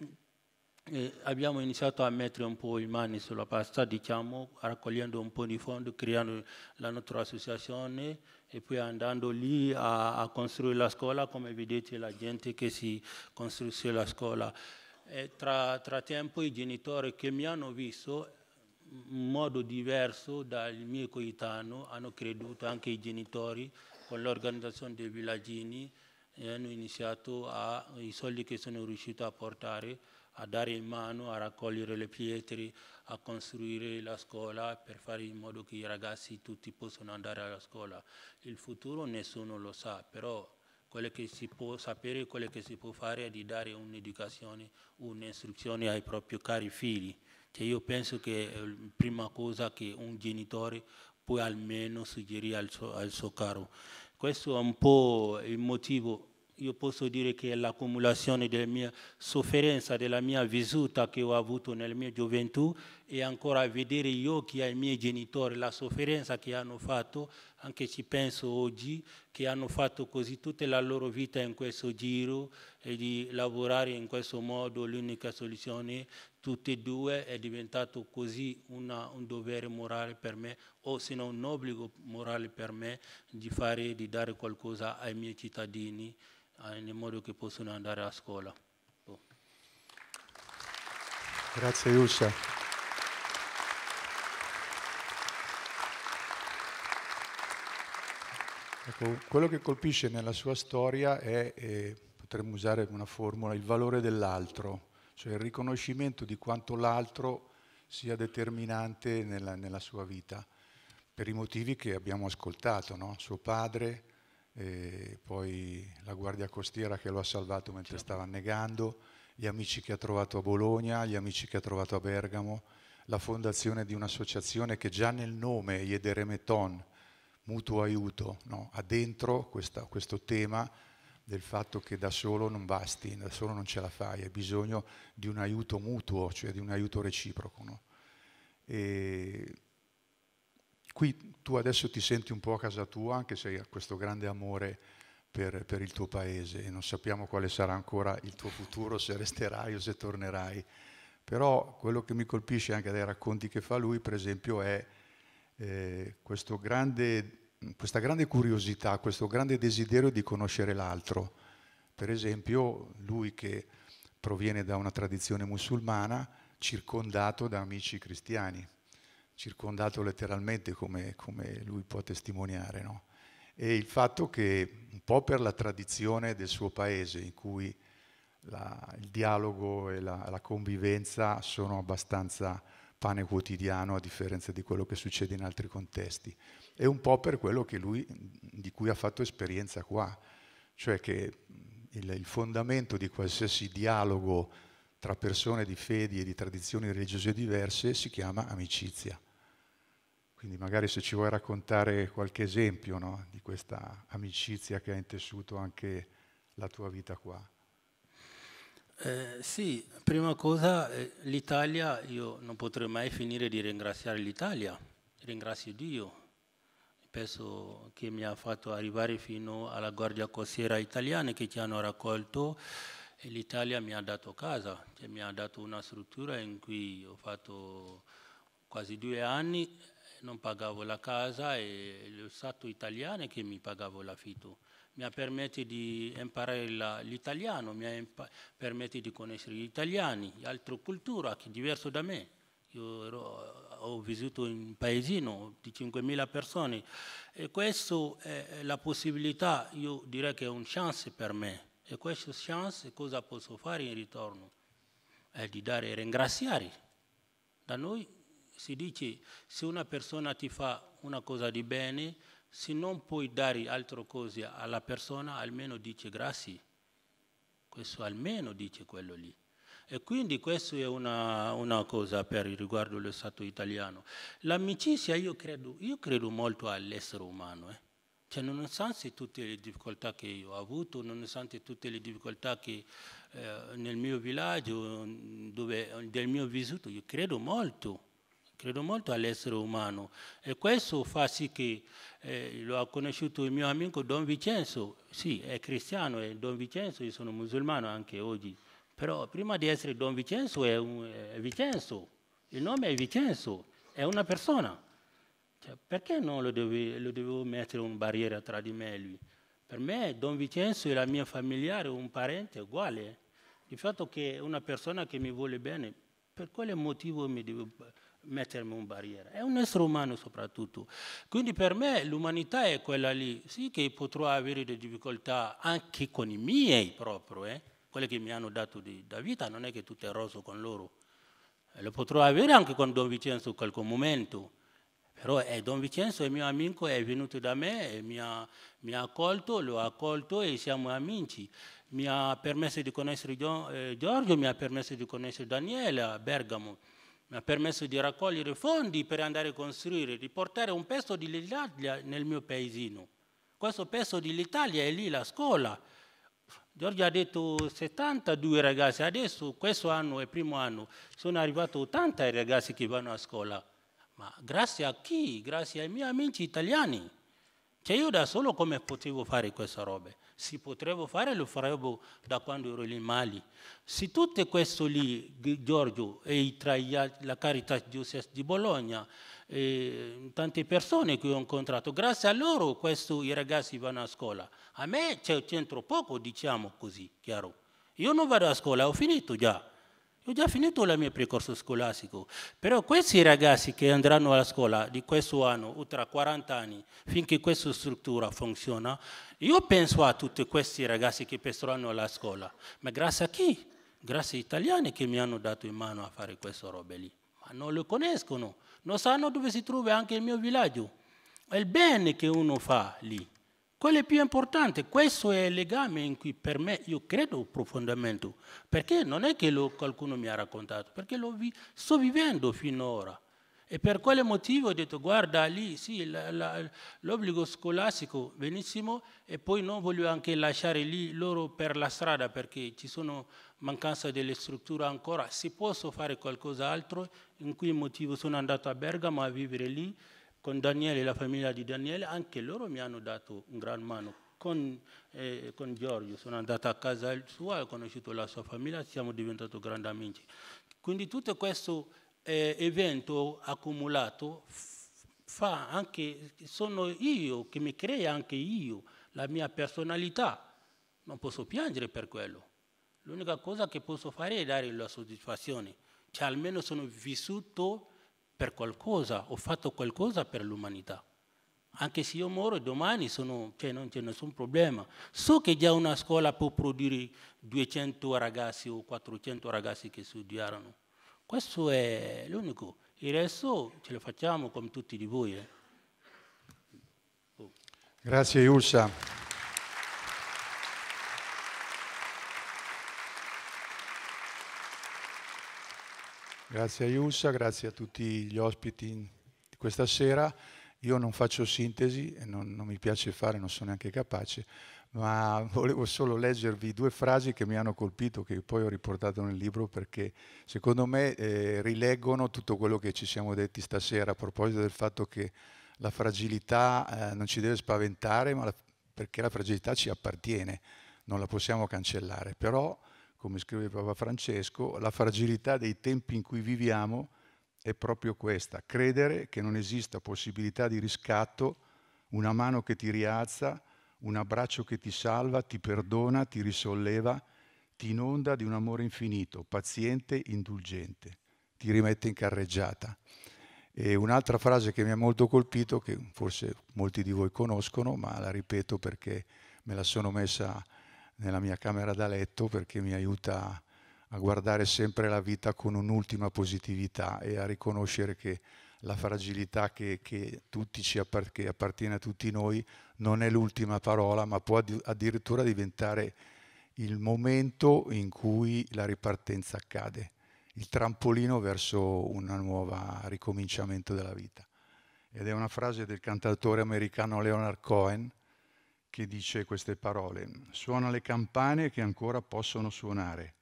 eh, abbiamo iniziato a mettere un po' le mani sulla pasta, diciamo, raccogliendo un po' di fondi, creando la nostra associazione e poi andando lì a, a costruire la scuola, come vedete la gente che si costruisce la scuola. Eh, tra, tra, tempo i genitori che mi hanno visto modo diverso dal mio coetano hanno creduto anche i genitori con l'organizzazione dei villaggini e hanno iniziato a, i soldi che sono riuscito a portare a dare in mano, a raccogliere le pietre, a costruire la scuola per fare in modo che i ragazzi tutti possano andare alla scuola. Il futuro nessuno lo sa, però quello che si può sapere, quello che si può fare è di dare un'educazione, un'istruzione ai propri cari figli. Cioè io penso che la eh, prima cosa che un genitore può almeno suggerire al suo, al suo caro. Questo è un po' il motivo io posso dire che è l'accumulazione della mia sofferenza, della mia vissuta che ho avuto nella mia gioventù e ancora vedere gli occhi ai miei genitori, la sofferenza che hanno fatto anche ci penso oggi, che hanno fatto così tutta la loro vita in questo giro e di lavorare in questo modo l'unica soluzione, tutte e due è diventato così una, un dovere morale per me o se non un obbligo morale per me di fare, di dare qualcosa ai miei cittadini in eh, modo che possano andare a scuola. Oh. Grazie Yusha. Ecco, quello che colpisce nella sua storia è, eh, potremmo usare una formula, il valore dell'altro, cioè il riconoscimento di quanto l'altro sia determinante nella, nella, sua vita, per i motivi che abbiamo ascoltato, no? suo padre, eh, poi la guardia costiera che lo ha salvato mentre certo. stava annegando, gli amici che ha trovato a Bologna, gli amici che ha trovato a Bergamo, la fondazione di un'associazione che già nel nome, Meton, mutuo aiuto, no? ha dentro questa, questo tema del fatto che da solo non basti, da solo non ce la fai, hai bisogno di un aiuto mutuo, cioè di un aiuto reciproco. No? qui tu adesso ti senti un po' a casa tua, anche se hai questo grande amore per, per il tuo paese e non sappiamo quale sarà ancora il tuo futuro, se resterai o se tornerai. Però quello che mi colpisce anche dai racconti che fa lui, per esempio, è eh, grande, questa grande curiosità, questo grande desiderio di conoscere l'altro. Per esempio, lui che proviene da una tradizione musulmana, circondato da amici cristiani, circondato letteralmente come, come lui può testimoniare. No? E il fatto che, un po' per la tradizione del suo paese, in cui la, il dialogo e la, la convivenza sono abbastanza pane quotidiano a differenza di quello che succede in altri contesti. È un po' per quello lui, di cui ha fatto esperienza qua, cioè che il, il fondamento di qualsiasi dialogo tra persone di fedi e di tradizioni religiose diverse si chiama amicizia. Quindi magari se ci vuoi raccontare qualche esempio no, di questa amicizia che ha intessuto anche la tua vita qua. Eh, sì, prima cosa eh, l'Italia, io non potrei mai finire di ringraziare l'Italia, ringrazio Dio, penso che mi ha fatto arrivare fino alla Guardia Costiera italiana che ci hanno raccolto e l'Italia mi ha dato casa, cioè mi ha dato una struttura in cui ho fatto quasi due anni, non pagavo la casa e lo Stato italiano che mi pagava l'affitto mi permette di imparare l'italiano, mi permette di conoscere gli italiani, altre culture che diverse da me. Io ero, ho vissuto in un paesino di 5.000 persone e questa è la possibilità, io direi che è una chance per me. E questa chance cosa posso fare in ritorno? È di dare ringraziare. Da noi si dice se una persona ti fa una cosa di bene, se non puoi dare altre cose alla persona, almeno dice grazie. Questo almeno dice quello lì. E quindi questa è una, una cosa per riguardo lo Stato italiano. L'amicizia io credo, io credo molto all'essere umano. Eh. Cioè, nonostante tutte le difficoltà che io ho avuto, nonostante tutte le difficoltà che eh, nel mio villaggio, dove, del mio vissuto, io credo molto credo molto all'essere umano e questo fa sì che eh, lo ha conosciuto il mio amico Don Vincenzo, sì è cristiano e Don Vincenzo, io sono musulmano anche oggi, però prima di essere Don Vincenzo è, un, è Vincenzo, il nome è Vincenzo, è una persona. Cioè, perché non lo, deve, lo devo mettere una barriera tra di me e lui? Per me Don Vincenzo la mia familiare, un parente uguale. Il fatto che è una persona che mi vuole bene, per quale motivo mi devo mettermi un barriere. è un essere umano soprattutto. Quindi per me l'umanità è quella lì, sì che potrò avere delle difficoltà anche con i miei proprio, eh? quelle che mi hanno dato di, da vita, non è che tutto è rosso con loro. Eh, lo potrò avere anche con Don Vincenzo in qualche momento, però eh, Don Vincenzo è mio amico, è venuto da me, eh, mi ha, mi ha, accolto, l'ho accolto e siamo amici. Mi ha permesso di conoscere eh, Giorgio, mi ha permesso di conoscere Daniele a Bergamo mi ha permesso di raccogliere fondi per andare a costruire, di portare un pezzo dell'Italia nel mio paesino. Questo pezzo dell'Italia è lì la scuola. Giorgio ha detto 72 ragazzi, adesso questo anno il primo anno sono arrivati 80 ragazzi che vanno a scuola. Ma grazie a chi? Grazie ai miei amici italiani. Cioè io da solo come potevo fare questa roba? Se potevo fare lo farevo boh, da quando ero in Mali. Se tutto questo lì, Giorgio, e tra la Caritas Giuseppe di Bologna, e tante persone che ho incontrato, grazie a loro questo, i ragazzi vanno a scuola. A me c'è centro poco, diciamo così, chiaro. Io non vado a scuola, ho finito già ho già finito il mio percorso scolastico, però questi ragazzi che andranno alla scuola di questo anno oltre 40 anni, finché questa struttura funziona, io penso a tutti questi ragazzi che passeranno alla scuola, ma grazie a chi? Grazie agli italiani che mi hanno dato in mano a fare queste robe lì, ma non lo conoscono, non sanno dove si trova anche il mio villaggio, è il bene che uno fa lì. Quello è più importante, questo è il legame in cui per me io credo profondamente, perché non è che lo, qualcuno mi ha raccontato, perché lo vi, sto vivendo finora. E per quale motivo ho detto, guarda lì, sì, l'obbligo scolastico, benissimo, e poi non voglio anche lasciare lì loro per la strada perché ci sono mancanza delle strutture ancora, se posso fare qualcos'altro, in cui motivo sono andato a Bergamo a vivere lì, con Daniele, la famiglia di Daniele, anche loro mi hanno dato un gran mano. Con, eh, con Giorgio sono andato a casa sua, ho conosciuto la sua famiglia, siamo diventati grandi amici. Quindi tutto questo eh, evento accumulato fa anche, sono io che mi crea anche io, la mia personalità. Non posso piangere per quello. L'unica cosa che posso fare è dare la soddisfazione, cioè almeno sono vissuto per qualcosa, ho fatto qualcosa per l'umanità. Anche se io muoio domani sono, cioè non c'è nessun problema. So che già una scuola può produrre 200 ragazzi o 400 ragazzi che studiarono. Questo è l'unico. Il resto ce lo facciamo come tutti di voi. Eh. Oh. Grazie Iulsa. Grazie Aiussa, grazie a tutti gli ospiti di questa sera. Io non faccio sintesi non, non, mi piace fare, non sono neanche capace, ma (laughs) volevo solo leggervi due frasi che mi hanno colpito, che poi ho riportato nel libro perché secondo me eh, rileggono tutto quello che ci siamo detti stasera a proposito del fatto che la fragilità eh, non ci deve spaventare, la, perché la fragilità ci appartiene, non la possiamo cancellare. Però come scrive Papa Francesco, la fragilità dei tempi in cui viviamo è proprio questa, credere che non esista possibilità di riscatto, una mano che ti rialza, un abbraccio che ti salva, ti perdona, ti risolleva, ti inonda di un amore infinito, paziente, indulgente, ti rimette in carreggiata. E un'altra frase che mi ha molto colpito, che forse molti di voi conoscono, ma la ripeto perché me la sono messa nella mia camera da letto perché mi aiuta a guardare sempre la vita con un'ultima positività e a riconoscere che la fragilità che, che, appart che appartiene a tutti noi non è l'ultima parola, ma può addirittura diventare il momento in cui la ripartenza accade, il trampolino verso un nuovo ricominciamento della vita. Ed è una frase del cantautore americano Leonard Cohen che dice queste parole. Suona le campane che ancora possono suonare.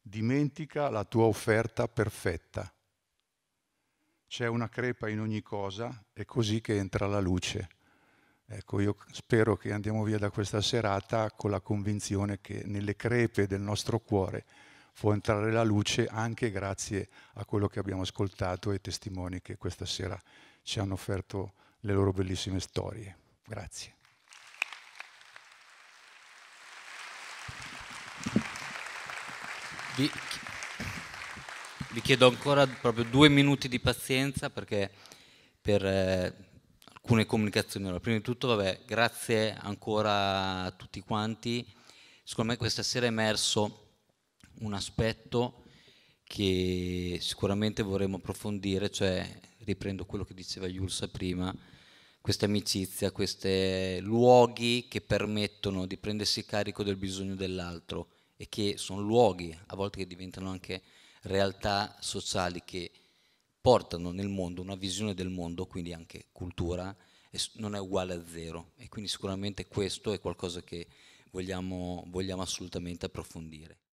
Dimentica la tua offerta perfetta. C'è una crepa in ogni cosa, è così che entra la luce. Ecco, io spero che andiamo via da questa serata con la convinzione che nelle crepe del nostro cuore può entrare la luce anche grazie a quello che abbiamo ascoltato e ai testimoni che questa sera ci hanno offerto le loro bellissime storie. Grazie. Vi, vi chiedo ancora proprio due minuti di pazienza perché per eh, alcune comunicazioni. Allora, prima di tutto, vabbè, grazie ancora a tutti quanti. Secondo me questa sera è emerso un aspetto che sicuramente vorremmo approfondire, cioè riprendo quello che diceva Yulsa prima, questa amicizia, questi luoghi che permettono di prendersi carico del bisogno dell'altro e che sono luoghi, a volte che diventano anche realtà sociali che portano nel mondo una visione del mondo, quindi anche cultura, non è uguale a zero. E quindi sicuramente questo è qualcosa che vogliamo, vogliamo assolutamente approfondire.